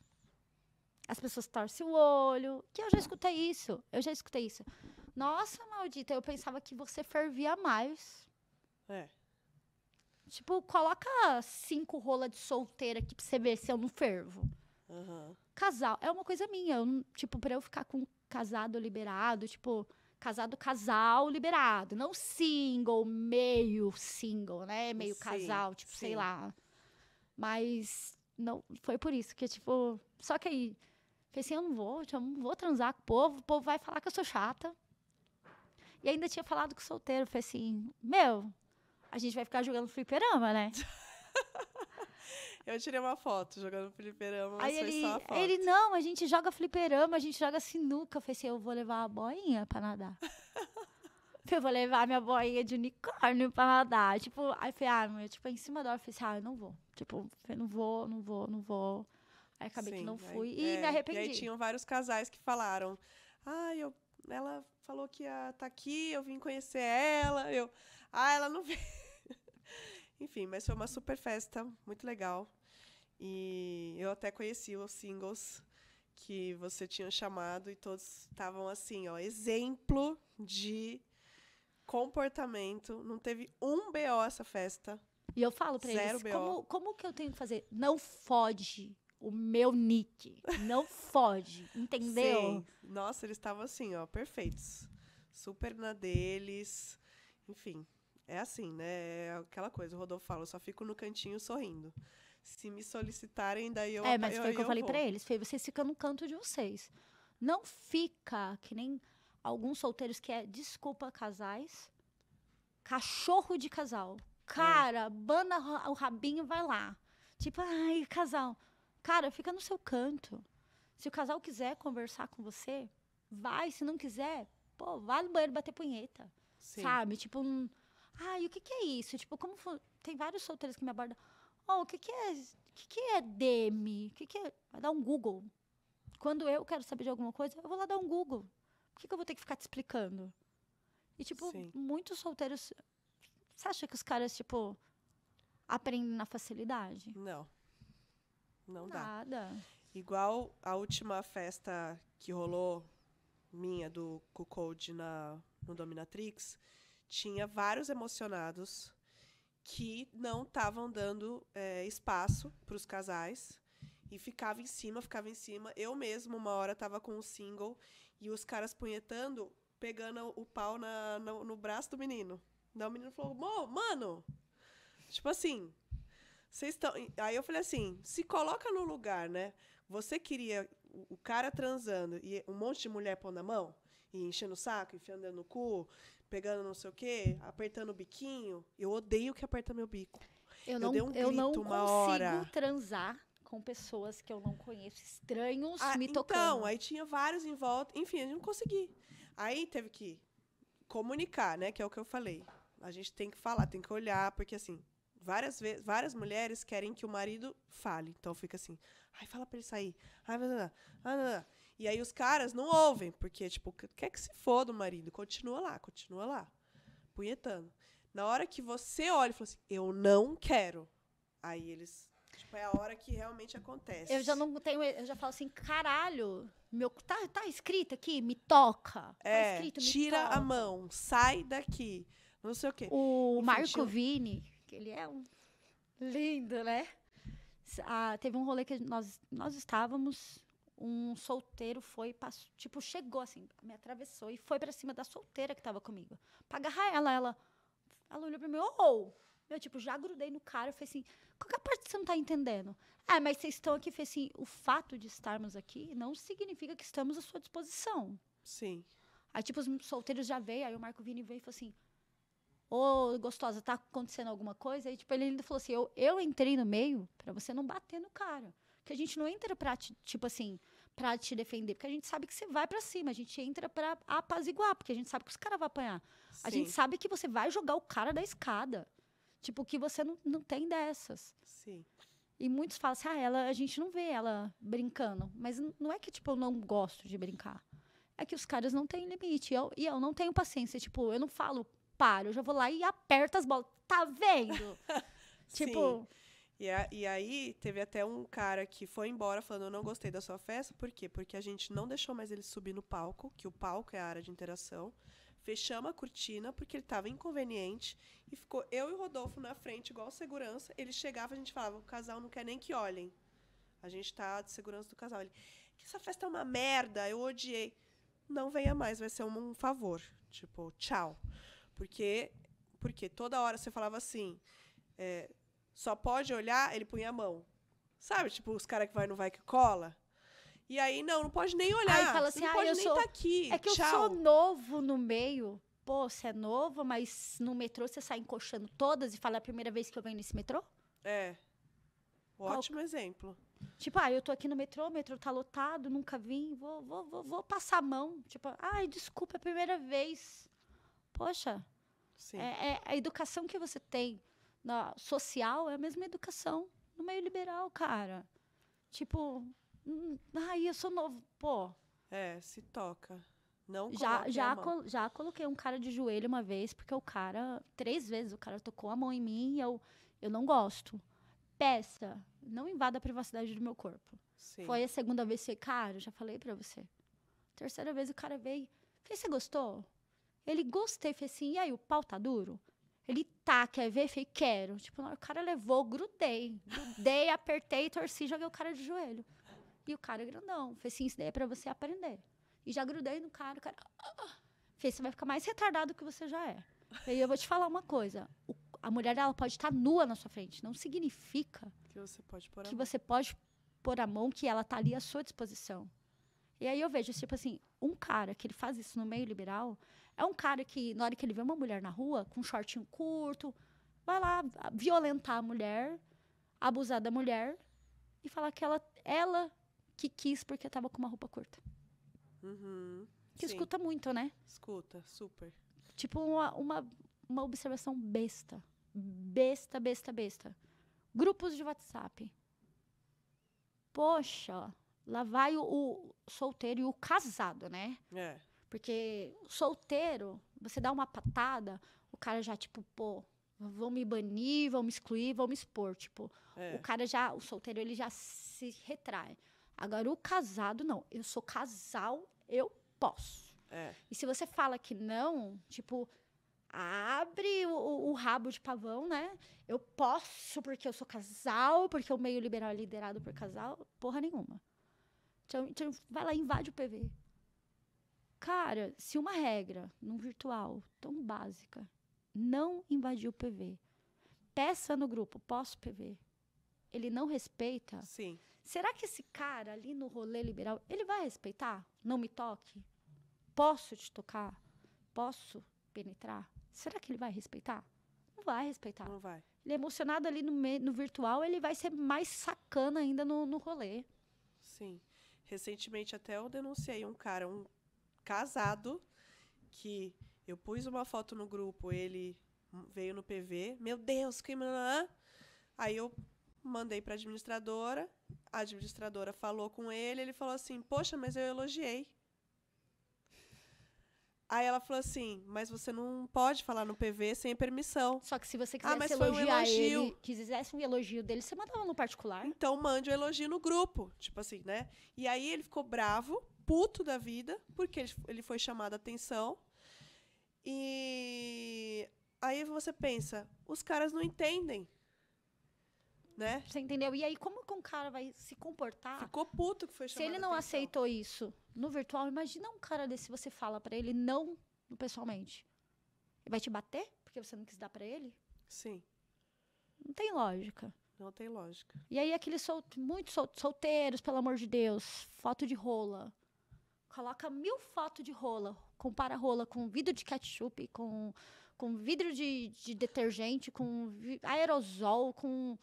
As pessoas torcem o olho. Que eu já escutei isso. Eu já escutei isso. Nossa, maldita, eu pensava que você fervia mais. É. Tipo, coloca cinco rolas de solteira aqui pra você ver se eu não fervo. Uhum. Casal é uma coisa minha. Eu, tipo, pra eu ficar com casado liberado, tipo, casado casal liberado. Não single, meio single, né? Meio sim, casal, tipo, sim. sei lá. Mas não foi por isso que, tipo. Só que aí, pensei, assim, eu não vou, tipo, eu não vou transar com o povo, o povo vai falar que eu sou chata. E ainda tinha falado com o solteiro, falei assim, meu, a gente vai ficar jogando fliperama, né? Eu tirei uma foto jogando fliperama, mas aí foi ele, só a foto. Ele, não, a gente joga fliperama, a gente joga sinuca. Eu falei assim, eu vou levar a boinha pra nadar. eu vou levar minha boinha de unicórnio pra nadar. Tipo, aí eu falei, ah, meu, tipo, em cima da hora, eu falei assim, ah, eu não vou. Tipo, eu não vou, não vou, não vou. Aí acabei Sim, que não fui aí, e é, me arrependi. E aí tinham vários casais que falaram, ah, eu, ela falou que ia tá aqui, eu vim conhecer ela. Eu, ah, ela não veio. Enfim, mas foi uma super festa, muito legal. E eu até conheci os singles que você tinha chamado e todos estavam assim, ó, exemplo de comportamento. Não teve um BO essa festa. E eu falo pra Zero eles, BO. Como, como que eu tenho que fazer? Não foge o meu nick. Não foge, entendeu? Sim. Nossa, eles estavam assim, ó, perfeitos. Super na deles. Enfim, é assim, né? É aquela coisa, o Rodolfo fala, eu só fico no cantinho sorrindo. Se me solicitarem, daí eu É, mas eu, foi o que eu, eu falei para eles, foi, vocês ficam no canto de vocês. Não fica que nem alguns solteiros que é desculpa casais, cachorro de casal. Cara, é. bana o rabinho, vai lá. Tipo, ai, casal. Cara, fica no seu canto. Se o casal quiser conversar com você, vai. Se não quiser, pô, vai no banheiro bater punheta. Sim. Sabe? Tipo, um Ai, o que, que é isso? Tipo, como tem vários solteiros que me abordam. Oh, o que, que é. O que, que é DM? O que, que é. Vai dar um Google. Quando eu quero saber de alguma coisa, eu vou lá dar um Google. Por que, que eu vou ter que ficar te explicando? E, tipo, Sim. muitos solteiros. Você acha que os caras, tipo, aprendem na facilidade? Não. Não Nada. dá. Nada. Igual a última festa que rolou minha do Cuckold na no Dominatrix, tinha vários emocionados que não estavam dando é, espaço para os casais e ficava em cima, ficava em cima. Eu mesmo, uma hora, estava com um single e os caras punhetando, pegando o pau na, no, no braço do menino. Daí o menino falou: Mano, tipo assim, vocês estão. Aí eu falei assim: se coloca no lugar, né? Você queria o cara transando e um monte de mulher pondo a mão? E enchendo o saco, enfiando no cu, pegando não sei o quê, apertando o biquinho. Eu odeio que aperta meu bico. Eu não, eu, um eu não consigo hora. transar com pessoas que eu não conheço, estranhos ah, me tocando. Então, aí tinha vários em volta. Enfim, eu não consegui. Aí teve que comunicar, né? Que é o que eu falei. A gente tem que falar, tem que olhar, porque assim, várias vezes, várias mulheres querem que o marido fale. Então fica assim, ai, fala pra ele sair. Ai, não, não, não. não, não. E aí os caras não ouvem, porque, tipo, quer que se foda o marido, continua lá, continua lá, punhetando. Na hora que você olha e fala assim, eu não quero, aí eles. Tipo, é a hora que realmente acontece. Eu já não tenho. Eu já falo assim, caralho, meu. Tá, tá escrito aqui? Me toca. Tá é, tá escrito, me tira toca. a mão, sai daqui. Não sei o quê. O Marco Vini, que ele é um. Lindo, né? Ah, teve um rolê que nós, nós estávamos um solteiro foi, passou, tipo, chegou assim, me atravessou e foi para cima da solteira que tava comigo. Pra agarrar ela, ela, ela olhou pra mim, oh! Eu, tipo, já grudei no cara, eu falei assim, qual é a parte que você não tá entendendo? Ah, mas vocês estão aqui, falei assim, o fato de estarmos aqui não significa que estamos à sua disposição. Sim. Aí, tipo, os solteiros já veio, aí o Marco Vini veio e falou assim, ô, oh, gostosa, tá acontecendo alguma coisa? Aí, tipo, ele ainda falou assim, eu, eu entrei no meio para você não bater no cara que a gente não entra para tipo assim, para te defender, porque a gente sabe que você vai para cima, a gente entra para apaziguar, porque a gente sabe que os caras vão apanhar. Sim. A gente sabe que você vai jogar o cara da escada. Tipo, que você não, não tem dessas. Sim. E muitos falam assim, ah, ela, a gente não vê ela brincando. Mas não é que, tipo, eu não gosto de brincar. É que os caras não têm limite. E eu, e eu não tenho paciência. Tipo, eu não falo, paro, eu já vou lá e aperto as bolas. Tá vendo? tipo. Sim. E, a, e aí teve até um cara que foi embora falando: Eu não gostei da sua festa. Por quê? Porque a gente não deixou mais ele subir no palco, que o palco é a área de interação. Fechamos a cortina, porque ele estava inconveniente. E ficou eu e o Rodolfo na frente, igual segurança. Ele chegava, a gente falava: O casal não quer nem que olhem. A gente tá de segurança do casal. Ele: Essa festa é uma merda, eu odiei. Não venha mais, vai ser um, um favor. Tipo, tchau. Porque, porque toda hora você falava assim. É, só pode olhar, ele punha a mão. Sabe, tipo, os caras que vai não vai que cola. E aí, não, não pode nem olhar. Aí fala assim, não ah, pode eu nem sou... tá aqui. É que Tchau. eu sou novo no meio. Pô, você é novo, mas no metrô você sai encoxando todas e fala, é a primeira vez que eu venho nesse metrô? É. Ótimo Qual... exemplo. Tipo, ah, eu tô aqui no metrô, o metrô tá lotado, nunca vim, vou, vou, vou, vou passar a mão. Tipo, ai, desculpa, é a primeira vez. Poxa, Sim. É, é a educação que você tem na social, é a mesma educação no meio liberal, cara. Tipo, hum, ai, eu sou novo, pô. É, se toca. Não já já, col já coloquei um cara de joelho uma vez, porque o cara, três vezes, o cara tocou a mão em mim e eu, eu não gosto. Peça, não invada a privacidade do meu corpo. Sim. Foi a segunda vez que cara, já falei pra você. Terceira vez o cara veio, fez, você gostou? Ele gostei, fez assim, e aí, o pau tá duro? Ele tá, quer ver? Falei, quero. Tipo, o cara levou, grudei. Grudei, apertei, torci, joguei o cara de joelho. E o cara grandão. Falei assim, isso daí é pra você aprender. E já grudei no cara, o cara. Ah, ah. Falei, você vai ficar mais retardado do que você já é. Falei, eu vou te falar uma coisa. O, a mulher, ela pode estar tá nua na sua frente. Não significa que você pode pôr a, que mão. Você pode pôr a mão, que ela tá ali à sua disposição. E aí eu vejo, tipo assim, um cara que ele faz isso no meio liberal, é um cara que, na hora que ele vê uma mulher na rua, com um shortinho curto, vai lá violentar a mulher, abusar da mulher e falar que ela, ela que quis porque estava com uma roupa curta. Uhum, que sim. escuta muito, né? Escuta, super. Tipo, uma, uma, uma observação besta. Besta, besta, besta. Grupos de WhatsApp. Poxa, lá vai o, o solteiro e o casado, né? É. Porque solteiro, você dá uma patada, o cara já, tipo, pô, vão me banir, vão me excluir, vão me expor. Tipo, é. o cara já, o solteiro, ele já se retrai. Agora, o casado, não. Eu sou casal, eu posso. É. E se você fala que não, tipo, abre o, o, rabo de pavão, né? Eu posso porque eu sou casal, porque o meio liberal é liderado por casal, porra nenhuma. Então, então vai lá, invade o PV. Cara, se uma regra num virtual tão básica não invadir o PV, peça no grupo, posso PV, ele não respeita. Sim. Será que esse cara ali no rolê liberal, ele vai respeitar? Não me toque? Posso te tocar? Posso penetrar? Será que ele vai respeitar? Não vai respeitar. Não vai. Ele é emocionado ali no, no virtual, ele vai ser mais sacana ainda no, no rolê. Sim. Recentemente até eu denunciei um cara, um casado, que eu pus uma foto no grupo, ele veio no PV, meu Deus, que Aí eu mandei para a administradora, a administradora falou com ele, ele falou assim: "Poxa, mas eu elogiei". Aí ela falou assim: "Mas você não pode falar no PV sem permissão". Só que se você ah, quisesse ah, elogiar um ele, quisesse um elogio dele, você mandava no particular. Então mande o um elogio no grupo, tipo assim, né? E aí ele ficou bravo puto da vida, porque ele, foi chamado a atenção. E aí você pensa, os caras não entendem. Né? Você entendeu? E aí, como que um cara vai se comportar? Ficou puto que foi chamado. Se ele não atenção. aceitou isso no virtual, imagina um cara desse, você fala para ele não pessoalmente. Ele vai te bater porque você não quis dar para ele? Sim. Não tem lógica. Não tem lógica. E aí aqueles sol, muitos sol, solteiros, pelo amor de Deus, foto de rola coloca mil fotos de rola, compara rola com vidro de ketchup, com, com vidro de, de detergente, com aerosol, com.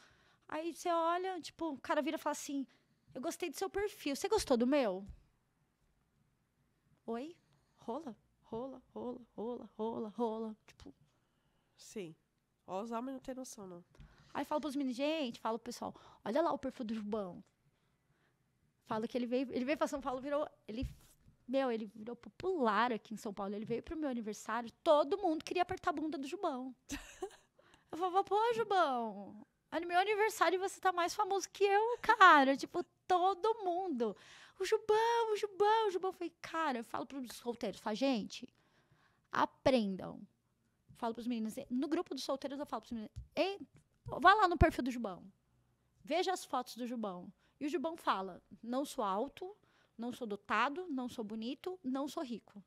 Aí você olha, tipo, o cara vira e fala assim: Eu gostei do seu perfil, você gostou do meu? Oi? Rola? Rola, rola, rola, rola, rola. Tipo. Sim. Ó, os homens não tem noção, não. Aí para pros meninos, gente, fala pro pessoal, olha lá o perfil do Rubão, fala que ele veio, ele veio pra São Paulo, virou, ele meu, ele virou popular aqui em São Paulo. Ele veio pro meu aniversário, todo mundo queria apertar a bunda do Jubão. eu falava, pô, Jubão, é no meu aniversário você tá mais famoso que eu, cara. tipo, todo mundo. O Jubão, o Jubão, o Jubão. Eu falei, cara, eu falo pros solteiros, fala, gente, aprendam. falo pros meninos, no grupo dos solteiros eu falo pros meninos, Ei, vai lá no perfil do Jubão. Veja as fotos do Jubão. E o Jubão fala, não sou alto, não sou dotado, não sou bonito, não sou rico.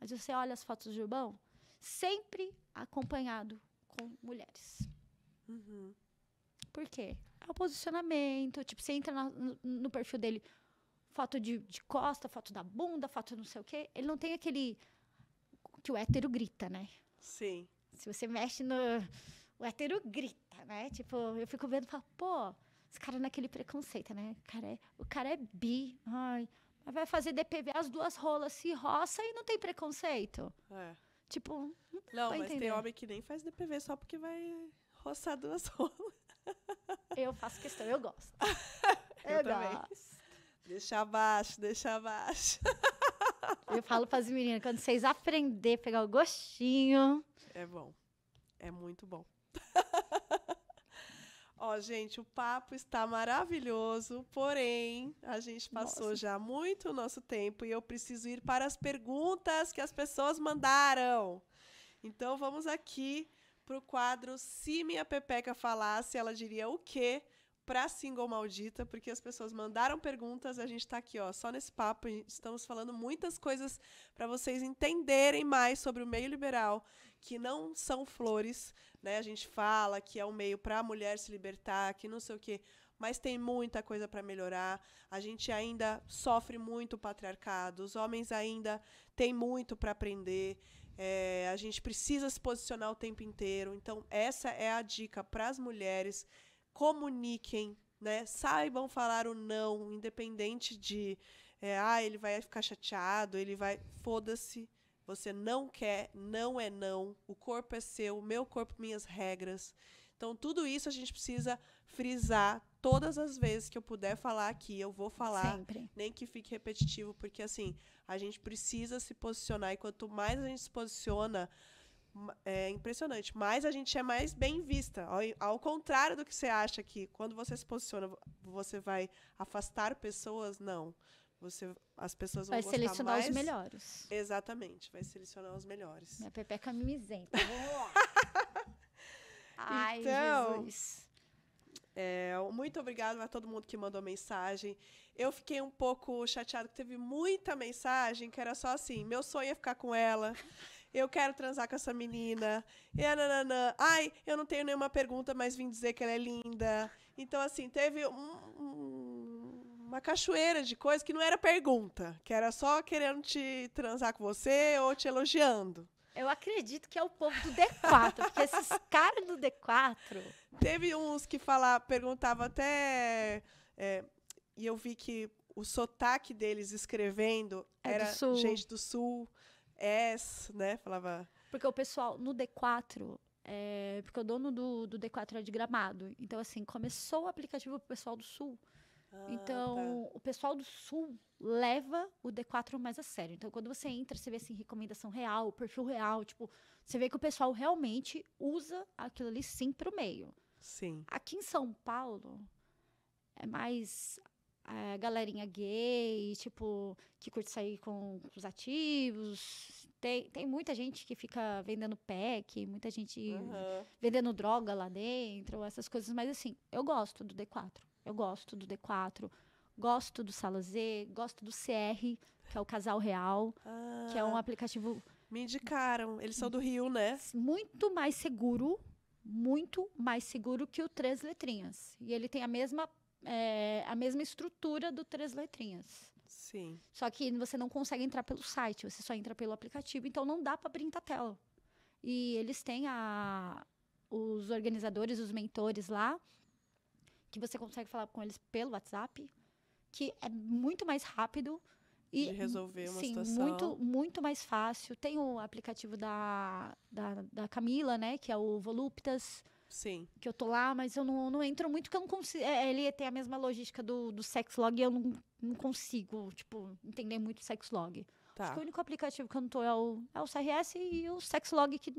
Mas você olha as fotos de Urbão, sempre acompanhado com mulheres. Uhum. Por quê? É o posicionamento. Tipo, você entra na, no, no, perfil dele, foto de, de costa, foto da bunda, foto não sei o quê. Ele não tem aquele que o hétero grita, né? Sim. Se você mexe no. O hétero grita, né? Tipo, eu fico vendo e falo, pô, os caras naquele preconceito, né? O cara é, o cara é bi. Ai, vai fazer DPV, as duas rolas se roça e não tem preconceito. É. Tipo, não, não mas entender. tem homem que nem faz DPV só porque vai roçar duas rolas. Eu faço questão, eu gosto. eu, eu também. gosto. Deixa abaixo, deixa abaixo. Eu falo para as meninas, quando vocês aprenderem, pegar o gostinho. É bom. É muito bom. Ó, gente, o papo está maravilhoso, porém, a gente passou Nossa. já muito o nosso tempo e eu preciso ir para as perguntas que as pessoas mandaram. Então, vamos aqui para o quadro Se Minha Pepeca Falasse, ela diria o quê? pra single maldita, porque as pessoas mandaram perguntas, a gente tá aqui, ó, só nesse papo, estamos falando muitas coisas para vocês entenderem mais sobre o meio liberal, que não são flores, né? A gente fala que é um meio para a mulher se libertar, que não sei o quê, mas tem muita coisa para melhorar. A gente ainda sofre muito o patriarcado, os homens ainda têm muito para aprender. É, a gente precisa se posicionar o tempo inteiro. Então, essa é a dica para as mulheres comuniquem, né? Saibam falar o não, independente de é, ah, ele vai ficar chateado, ele vai. Foda-se. Você não quer, não é não. O corpo é seu, meu corpo, minhas regras. Então, tudo isso a gente precisa frisar todas as vezes que eu puder falar aqui, eu vou falar. Sempre. Nem que fique repetitivo, porque assim, a gente precisa se posicionar. E quanto mais a gente se posiciona, é impressionante. Mas a gente é mais bem vista. Ao, ao, contrário do que você acha que quando você se posiciona, você vai afastar pessoas, não. Você, as pessoas vão vai selecionar mais. os melhores. Exatamente, vai selecionar os melhores. Minha pepeca mimizenta. Ai, então, Jesus. É, muito obrigada a todo mundo que mandou mensagem. Eu fiquei um pouco chateado que teve muita mensagem que era só assim: meu sonho é ficar com ela eu quero transar com essa menina. E é, nananã. Ai, eu não tenho nenhuma pergunta, mas vim dizer que ela é linda. Então, assim, teve um, um, uma cachoeira de coisas que não era pergunta, que era só querendo te transar com você ou te elogiando. Eu acredito que é o povo do D4, porque esses caras do D4. Teve uns que falar, perguntavam até. É, e eu vi que o sotaque deles escrevendo é era do gente do sul ass, né? Falava. Porque o pessoal no D4, é, porque o dono do, do D4 é de gramado. Então, assim, começou o aplicativo pro pessoal do sul. Ah, então, tá. o pessoal do sul leva o D4 mais a sério. Então, quando você entra, você vê assim, recomendação real, perfil real, tipo, você vê que o pessoal realmente usa aquilo ali sim pro meio. Sim. Aqui em São Paulo é mais a eh, galerinha gay, tipo, que curte sair com, os ativos. Tem, tem muita gente que fica vendendo pack, muita gente uhum. vendendo droga lá dentro, essas coisas. Mas assim, eu gosto do D4. Eu gosto do D4. Gosto do Sala Z, gosto do CR, que é o Casal Real, ah, que é um ah. aplicativo. Me indicaram, eles são do Rio, né? Muito mais seguro, muito mais seguro que o Três Letrinhas. E ele tem a mesma é, a mesma estrutura do Três Letrinhas. Sim. Só que você não consegue entrar pelo site, você só entra pelo aplicativo, então não dá para brincar a tela. E eles têm a, os organizadores, os mentores lá, que você consegue falar com eles pelo WhatsApp, que é muito mais rápido e de resolver uma sim, situação. muito muito mais fácil. Tem o aplicativo da, da, da Camila, né, que é o Voluptas Sim. Que eu tô lá, mas eu não, não entro muito, porque eu não consigo. É, ele tem a mesma logística do, do Sexlog e eu não, não consigo, tipo, entender muito o Sexlog. Tá. Acho que o único aplicativo que eu não tô é o, é o CRS e o Sexlog que.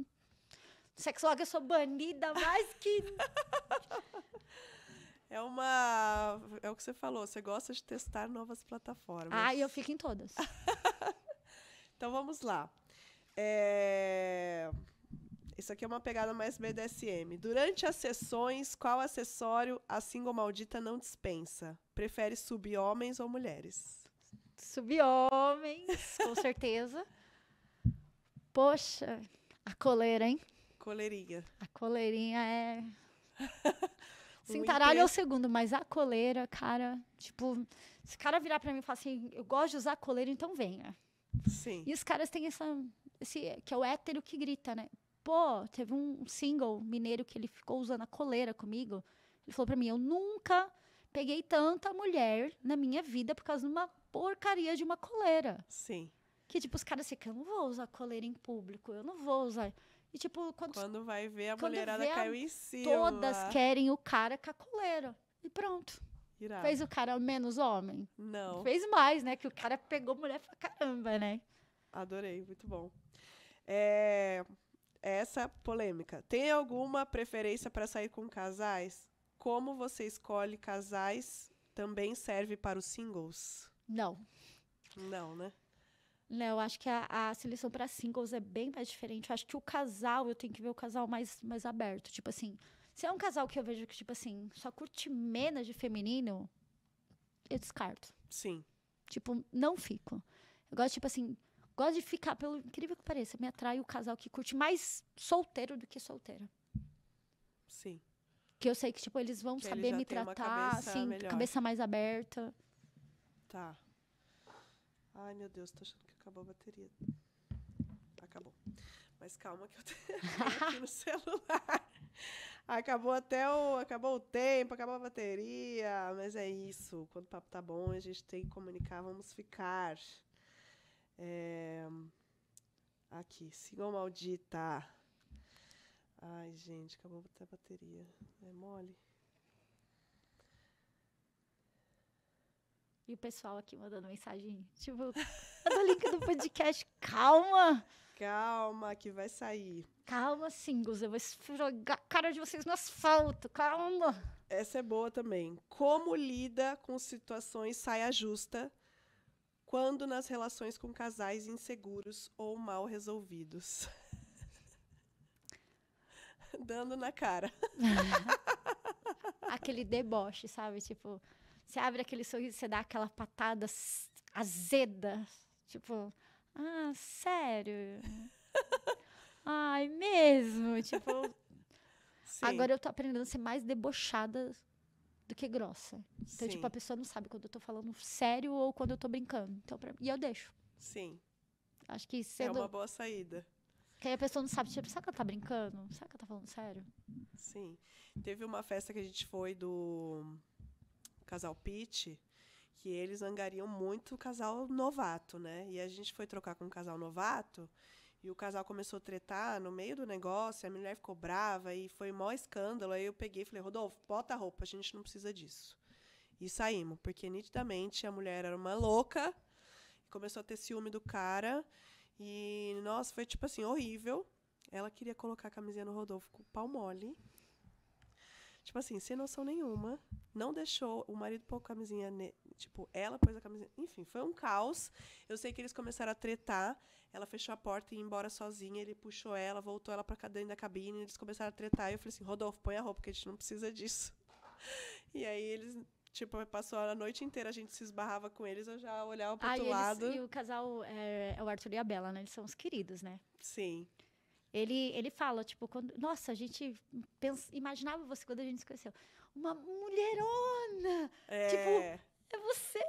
Sexlog eu sou banida mais que. É uma. É o que você falou, você gosta de testar novas plataformas. Ah, eu fico em todas. então vamos lá. É... Isso aqui é uma pegada mais BDSM. Durante as sessões, qual acessório a single maldita não dispensa? Prefere subir homens ou mulheres? Subir homens, com certeza. Poxa, a coleira, hein? Coleirinha. A coleirinha é. Cintaralho é o segundo, mas a coleira, cara, tipo, se o cara virar para mim e falar assim, eu gosto de usar coleira, então venha. Sim. E os caras têm essa. Esse, que é o hétero que grita, né? pô, teve um single mineiro que ele ficou usando a coleira comigo. Ele falou para mim: eu nunca peguei tanta mulher na minha vida por causa de uma porcaria de uma coleira. Sim. Que, tipo, os caras que eu não vou usar coleira em público, eu não vou usar. E, tipo, quando, quando vai ver, a mulherada vê, caiu em cima. Todas querem o cara com a coleira. E pronto. Irado. Fez o cara menos homem? Não. Fez mais, né? Que o cara pegou mulher pra caramba, né? Adorei, muito bom. É, essa polêmica. Tem alguma preferência para sair com casais? Como você escolhe casais também serve para os singles? Não. Não, né? Não, eu acho que a, a seleção para singles é bem mais diferente. Eu acho que o casal, eu tenho que ver o casal mais, mais aberto. Tipo assim, se é um casal que eu vejo que, tipo assim, só curte menos de feminino, eu descarto. Sim. Tipo, não fico. Eu gosto, tipo assim, Gosto de ficar, pelo incrível que pareça, me atrai o casal que curte mais solteiro do que solteira. Sim. Que eu sei que, tipo, eles vão que saber ele me tratar, cabeça assim, melhor. cabeça mais aberta. Tá. Ai, meu Deus, tô achando que acabou a bateria. Acabou. Mas calma que eu tenho aqui no celular. Acabou até o. Acabou o tempo, acabou a bateria. Mas é isso. Quando o papo tá bom, a gente tem que comunicar, vamos ficar. É... Aqui, Sigam Maldita. Ai, gente, acabou até a bateria. É mole. E o pessoal aqui mandando mensagem, tipo, manda link do podcast. Calma! Calma, que vai sair. Calma, singles, eu vou esfregar a cara de vocês no asfalto. Calma! Essa é boa também. Como lida com situações saia justa quando nas relações com casais inseguros ou mal resolvidos. Dando na cara. aquele deboche, sabe? Tipo, você abre aquele sorriso, você dá aquela patada azeda. Tipo, ah, sério? Ai, mesmo? Tipo. Sim. Agora eu tô aprendendo a ser mais debochada do que grossa. Então, Sim. tipo, a pessoa não sabe quando eu tô falando sério ou quando eu tô brincando. Então, pra... E eu deixo. Sim. Acho que sendo... É uma boa saída. Que aí a pessoa não sabe, tipo, será que ela tá brincando? Será que ela tá falando sério? Sim. Teve uma festa que a gente foi do casal Pete, que eles angariam muito o casal novato, né? E a gente foi trocar com o casal novato, e o casal começou a tretar no meio do negócio, a mulher ficou brava e foi maior escândalo. Aí eu peguei e falei, Rodolfo, bota a roupa, a gente não precisa disso. E saímos, porque nitidamente a mulher era uma louca, começou a ter ciúme do cara. E, nossa, foi tipo assim, horrível. Ela queria colocar a camisinha no Rodolfo com o pau mole tipo assim, sem noção nenhuma, não deixou, o marido pôr a camisinha, ne... tipo, ela pôs a camisinha, enfim, foi um caos. Eu sei que eles começaram a tretar, ela fechou a porta e ia embora sozinha, ele puxou ela, voltou ela para dentro da cabine, eles começaram a tretar, e eu falei assim, Rodolfo, põe a roupa, que a gente não precisa disso. E aí eles Tipo, passou a noite inteira, a gente se esbarrava com eles, eu já olhava pro ah, outro e eles, lado. E o casal é, é, o Arthur e a Bela, né? Eles são os queridos, né? Sim. Ele, ele fala, tipo, quando, nossa, a gente pensa, imaginava você quando a gente se conheceu. Uma mulherona! É. Tipo, é você!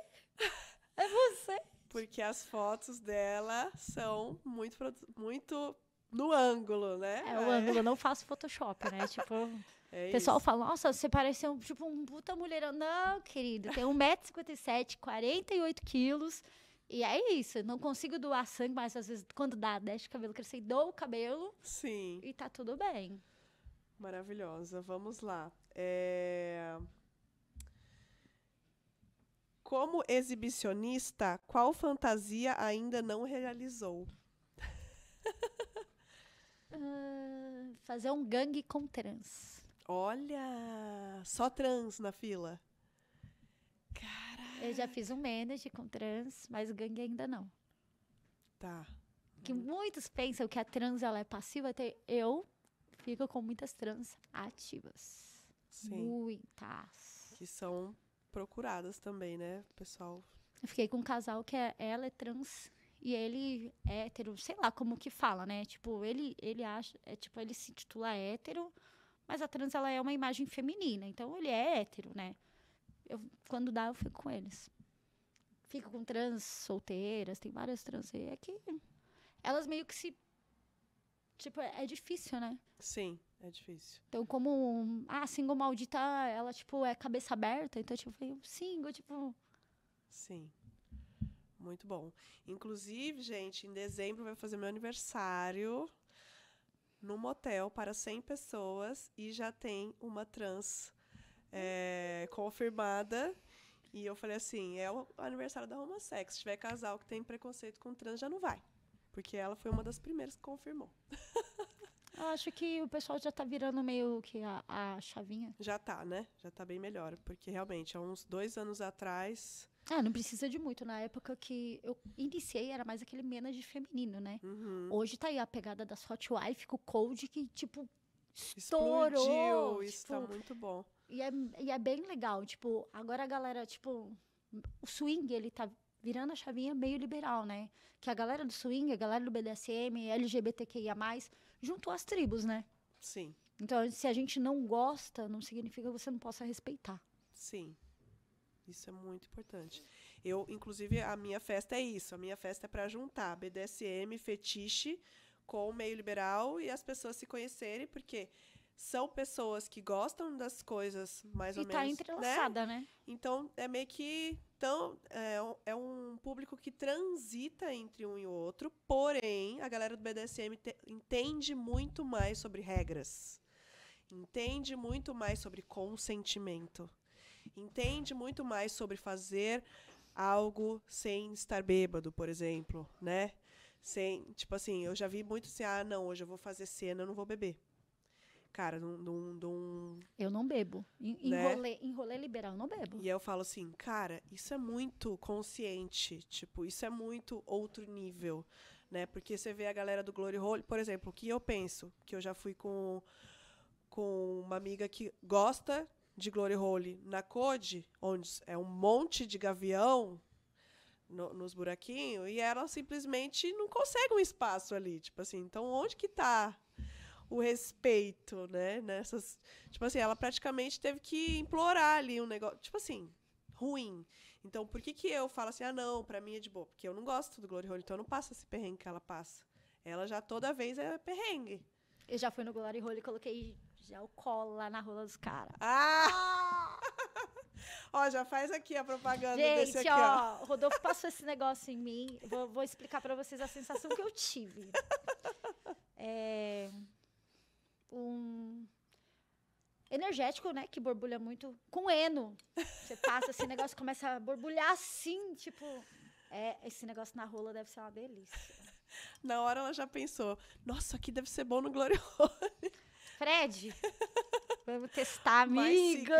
É você! Porque as fotos dela são muito, muito no ângulo, né? É, o é. ângulo, não faço Photoshop, né? tipo, é o pessoal isso. fala, nossa, você pareceu tipo um puta mulherona. Não, querido, tem 1,57m, 48 quilos e é isso, não consigo doar sangue, mas às vezes quando dá, deixa o cabelo crescer, dou o cabelo. Sim. E tá tudo bem. Maravilhosa. Vamos lá. É... Como exibicionista, qual fantasia ainda não realizou? uh, fazer um gangue com trans. Olha! Só trans na fila. Eu já fiz um manage com trans, mas gangue ainda não. Tá. Que muitos pensam que a trans ela é passiva, até eu fico com muitas trans ativas. Sim. Muitas. Que são procuradas também, né, pessoal? Eu fiquei com um casal que é, ela é trans e ele é hétero, sei lá como que fala, né? Tipo, ele, ele acha, é tipo, ele se titula hétero, mas a trans ela é uma imagem feminina, então ele é hétero, né? eu, quando dá, eu fico com eles. Fico com trans solteiras, tem várias trans aí. É que elas meio que se. Tipo, é, é difícil, né? Sim, é difícil. Então, como. ah, single maldita, ela, tipo, é cabeça aberta. Então, tipo, eu single, tipo. Sim. Muito bom. Inclusive, gente, em dezembro vai fazer meu aniversário no motel para 100 pessoas e já tem uma trans é, confirmada. E eu falei assim: é o aniversário da homossexual. Se tiver casal que tem preconceito com trans, já não vai. Porque ela foi uma das primeiras que confirmou. Eu acho que o pessoal já tá virando meio que a, a, chavinha. Já tá, né? Já tá bem melhor. Porque realmente, há uns dois anos atrás. Ah, não precisa de muito. Na época que eu iniciei, era mais aquele menos de feminino, né? Uhum. Hoje tá aí a pegada das Hot Wife com o Cold, que, tipo, estourou. Explodiu, tipo, isso tá tipo, muito bom. E é, e é bem legal. Tipo, agora a galera, tipo, o swing, ele tá virando a chavinha meio liberal, né? Que a galera do swing, a galera do BDSM, LGBTQIA, juntou as tribos, né? Sim. Então, se a gente não gosta, não significa que você não possa respeitar. Sim. Isso é muito importante. Eu, inclusive, a minha festa é isso. A minha festa é para juntar BDSM, fetiche com o meio liberal e as pessoas se conhecerem, porque são pessoas que gostam das coisas mais e ou tá menos. E né? tá entrelaçada, né? né? Então é meio que então é, é, um público que transita entre um e outro, porém a galera do BDSM te, entende muito mais sobre regras, entende muito mais sobre consentimento, entende muito mais sobre fazer algo sem estar bêbado, por exemplo, né? Sem, tipo assim, eu já vi muito assim, ah, não, hoje eu vou fazer cena, eu não vou beber cara, não. não, não eu não bebo. Em, né? enrolê, enrolê liberal, não bebo. E eu falo assim, cara, isso é muito consciente. Tipo, isso é muito outro nível. né? Porque você vê a galera do Glory Hole, por exemplo, que eu penso, que eu já fui com, com uma amiga que gosta de Glory Hole na Code, onde é um monte de gavião no, nos buraquinhos, e ela simplesmente não consegue um espaço ali. Tipo assim, então onde que tá o respeito, né? Nessas, tipo assim, ela praticamente teve que implorar ali um negócio, tipo assim, ruim. Então, por que que eu falo assim, ah, não, pra mim é de boa? Porque eu não gosto do Glory Hole, então eu não passo esse perrengue que ela passa. Ela já toda vez é perrengue. Eu já fui no Glory Hole e coloquei já o cola na rola dos caras. Ah! ó, já faz aqui a propaganda Gente, desse aqui, ó. ó. O Rodolfo passou esse negócio em mim. Vou, vou explicar para vocês a sensação que eu tive. É, um energético, né? Que borbulha muito com eno. Você passa esse negócio começa a borbulhar assim, tipo. É, esse negócio na rola deve ser uma delícia. Na hora ela já pensou, nossa, aqui deve ser bom no Glorioso. Fred, vamos testar, amigo!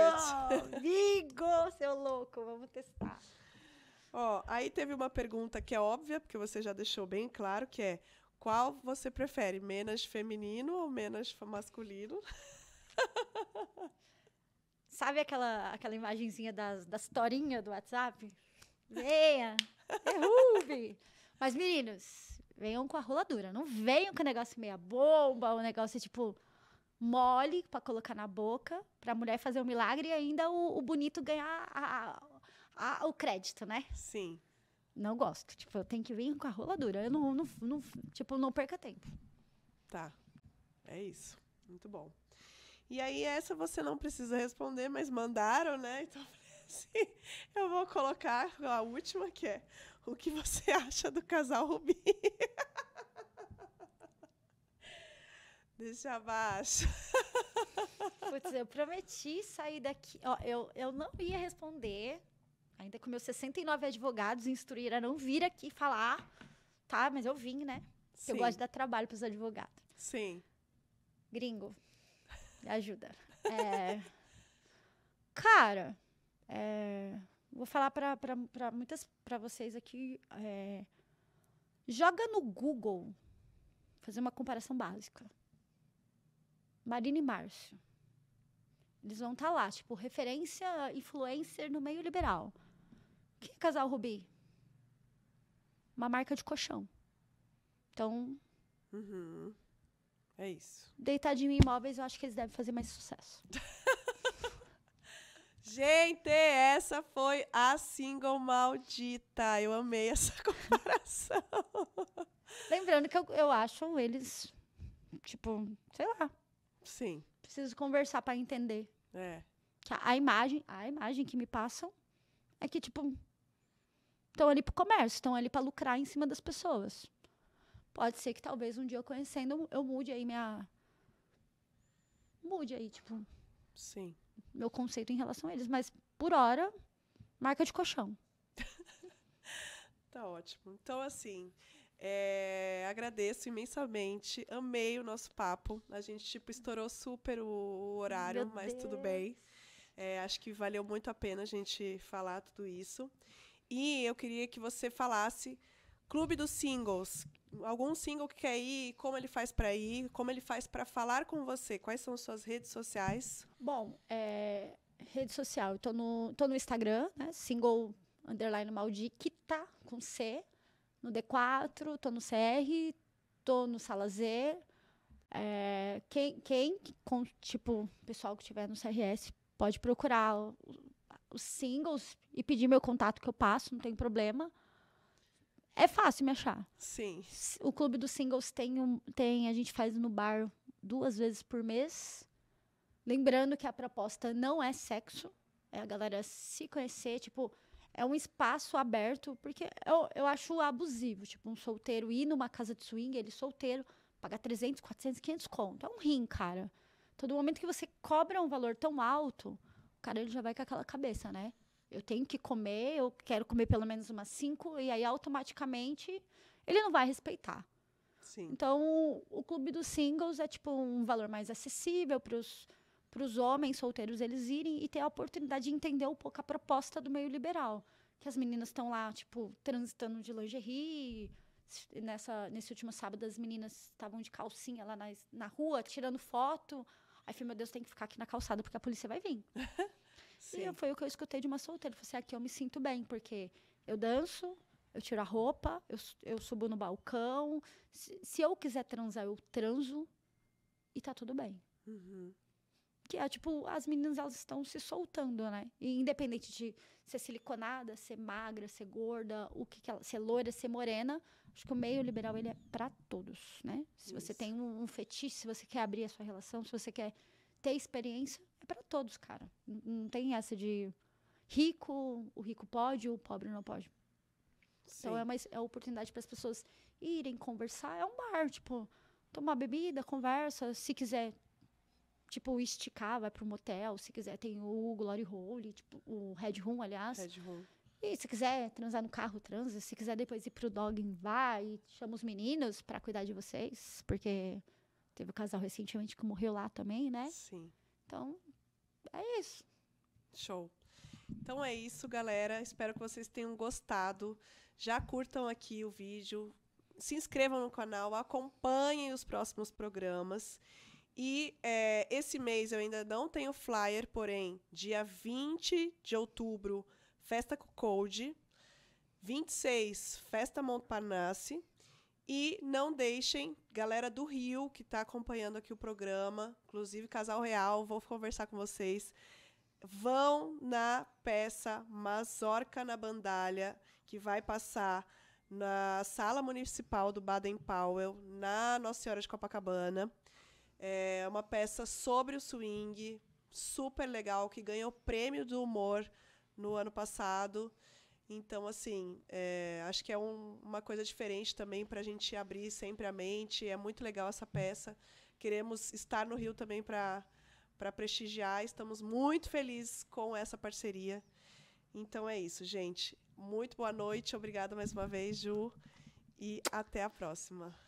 Amigo, seu louco, vamos testar. Ó, aí teve uma pergunta que é óbvia, porque você já deixou bem claro, que é qual você prefere, menos feminino ou menos masculino? Sabe aquela, aquela imagenzinha das, das torinhas do WhatsApp? Venha! Derrube! Mas, meninos, venham com a roladura. Não venham com o negócio meia bomba, o negócio tipo mole para colocar na boca, para a mulher fazer o um milagre e ainda o, o bonito ganhar a, a, a, o crédito, né? Sim. Não gosto. Tipo, eu tenho que vir com a rola dura. Eu não, não, não tipo, não perca tempo. Tá. É isso. Muito bom. E aí, essa você não precisa responder, mas mandaram, né? Então, assim, eu vou colocar a última, que é o que você acha do casal Rubi? Deixa abaixo. Putz, eu prometi sair daqui. Ó, eu, eu não ia responder Ainda com meus 69 advogados instruíram a não vir aqui falar, tá, mas eu vim, né? Eu gosto de dar trabalho para os advogados. Sim. Gringo, me ajuda. É... Cara, é... vou falar para muitas para vocês aqui. É... Joga no Google, fazer uma comparação básica. Marina e Márcio. Eles vão estar tá lá, tipo, referência influencer no meio liberal que casal Rubi? Uma marca de colchão. Então. Uhum. É isso. Deitadinho em imóveis, eu acho que eles devem fazer mais sucesso. Gente, essa foi a single maldita. Eu amei essa comparação. Lembrando que eu, eu acho eles, tipo, sei lá. Sim. Preciso conversar para entender. É. Que a, a imagem, a imagem que me passam é que, tipo, estão ali para o comércio, estão ali para lucrar em cima das pessoas. Pode ser que talvez um dia eu conhecendo, eu mude aí minha. Mude aí, tipo. Sim. Meu conceito em relação a eles. Mas, por hora, marca de colchão. tá ótimo. Então, assim. É, agradeço imensamente, amei o nosso papo. A gente tipo estourou super o horário, Meu mas Deus. tudo bem. É, acho que valeu muito a pena a gente falar tudo isso. E eu queria que você falasse Clube dos Singles. Algum single que quer ir, como ele faz para ir, como ele faz para falar com você? Quais são suas redes sociais? Bom, é, rede social, eu tô no, tô no Instagram, né? Single underline tá com C. No D4, tô no CR, tô no Sala Z. É, quem, quem, com, tipo, pessoal que tiver no CRS pode procurar os singles e pedir meu contato que eu passo, não tem problema. É fácil me achar. Sim. O clube dos singles tem, um, tem a gente faz no bar duas vezes por mês. Lembrando que a proposta não é sexo, é a galera se conhecer, tipo, é um espaço aberto, porque eu, eu acho abusivo, tipo, um solteiro ir numa casa de swing, ele solteiro, pagar 300, 400, 500 conto. É um rim, cara. Todo momento que você cobra um valor tão alto, cara ele já vai com aquela cabeça, né? Eu tenho que comer, eu quero comer pelo menos umas cinco, e aí automaticamente ele não vai respeitar. Sim. Então, o clube dos singles é tipo um valor mais acessível para os para os homens solteiros eles irem e ter a oportunidade de entender um pouco a proposta do meio liberal. Que as meninas estão lá, tipo, transitando de lingerie. Nessa, nesse último sábado, as meninas estavam de calcinha lá na, na rua, tirando foto. Aí falei, meu Deus, tem que ficar aqui na calçada, porque a polícia vai vir. Sim. E foi o que eu escutei de uma solteira. Eu falei assim, aqui eu me sinto bem, porque eu danço, eu tiro a roupa, eu, eu subo no balcão. Se, se eu quiser transar, eu transo e tá tudo bem. Uhum. Que é tipo, as meninas elas estão se soltando, né? E independente de ser siliconada, ser magra, ser gorda, o que, que ela, ser loira, ser morena, acho que o meio liberal ele é para todos, né? Se Isso. você tem um, um fetiche, se você quer abrir a sua relação, se você quer ter experiência é para todos, cara. Não tem essa de rico, o rico pode, o pobre não pode. Então, Sim. Então é uma é oportunidade para as pessoas irem conversar. É um bar, tipo, tomar bebida, conversa. Se quiser, tipo, esticar, vai para um motel. Se quiser, tem o Glory Hole, tipo, o Red Room, aliás. Red Room. E se quiser transar no carro, transa. Se quiser depois ir pro dogging, vai. E chama os meninos para cuidar de vocês, porque Teve o um casal recentemente que morreu lá também, né? Sim. Então, é isso. Show. Então é isso, galera. Espero que vocês tenham gostado. Já curtam aqui o vídeo, se inscrevam no canal, acompanhem os próximos programas. E é, esse mês eu ainda não tenho flyer, porém, dia 20 de outubro, festa com Code. 26, festa Montparnasse. E não deixem, galera do Rio que está acompanhando aqui o programa, inclusive Casal Real, vou conversar com vocês. Vão na peça Mazorca na Bandalha, que vai passar na Sala Municipal do Baden-Powell, na Nossa Senhora de Copacabana. É uma peça sobre o swing, super legal, que ganhou o prêmio do humor no ano passado. Então, assim, é, acho que é um, uma coisa diferente também para a gente abrir sempre a mente. É muito legal essa peça. Queremos estar no Rio também para para prestigiar. Estamos muito felizes com essa parceria. Então é isso, gente. Muito boa noite. Obrigada mais uma vez, Ju. E até a próxima.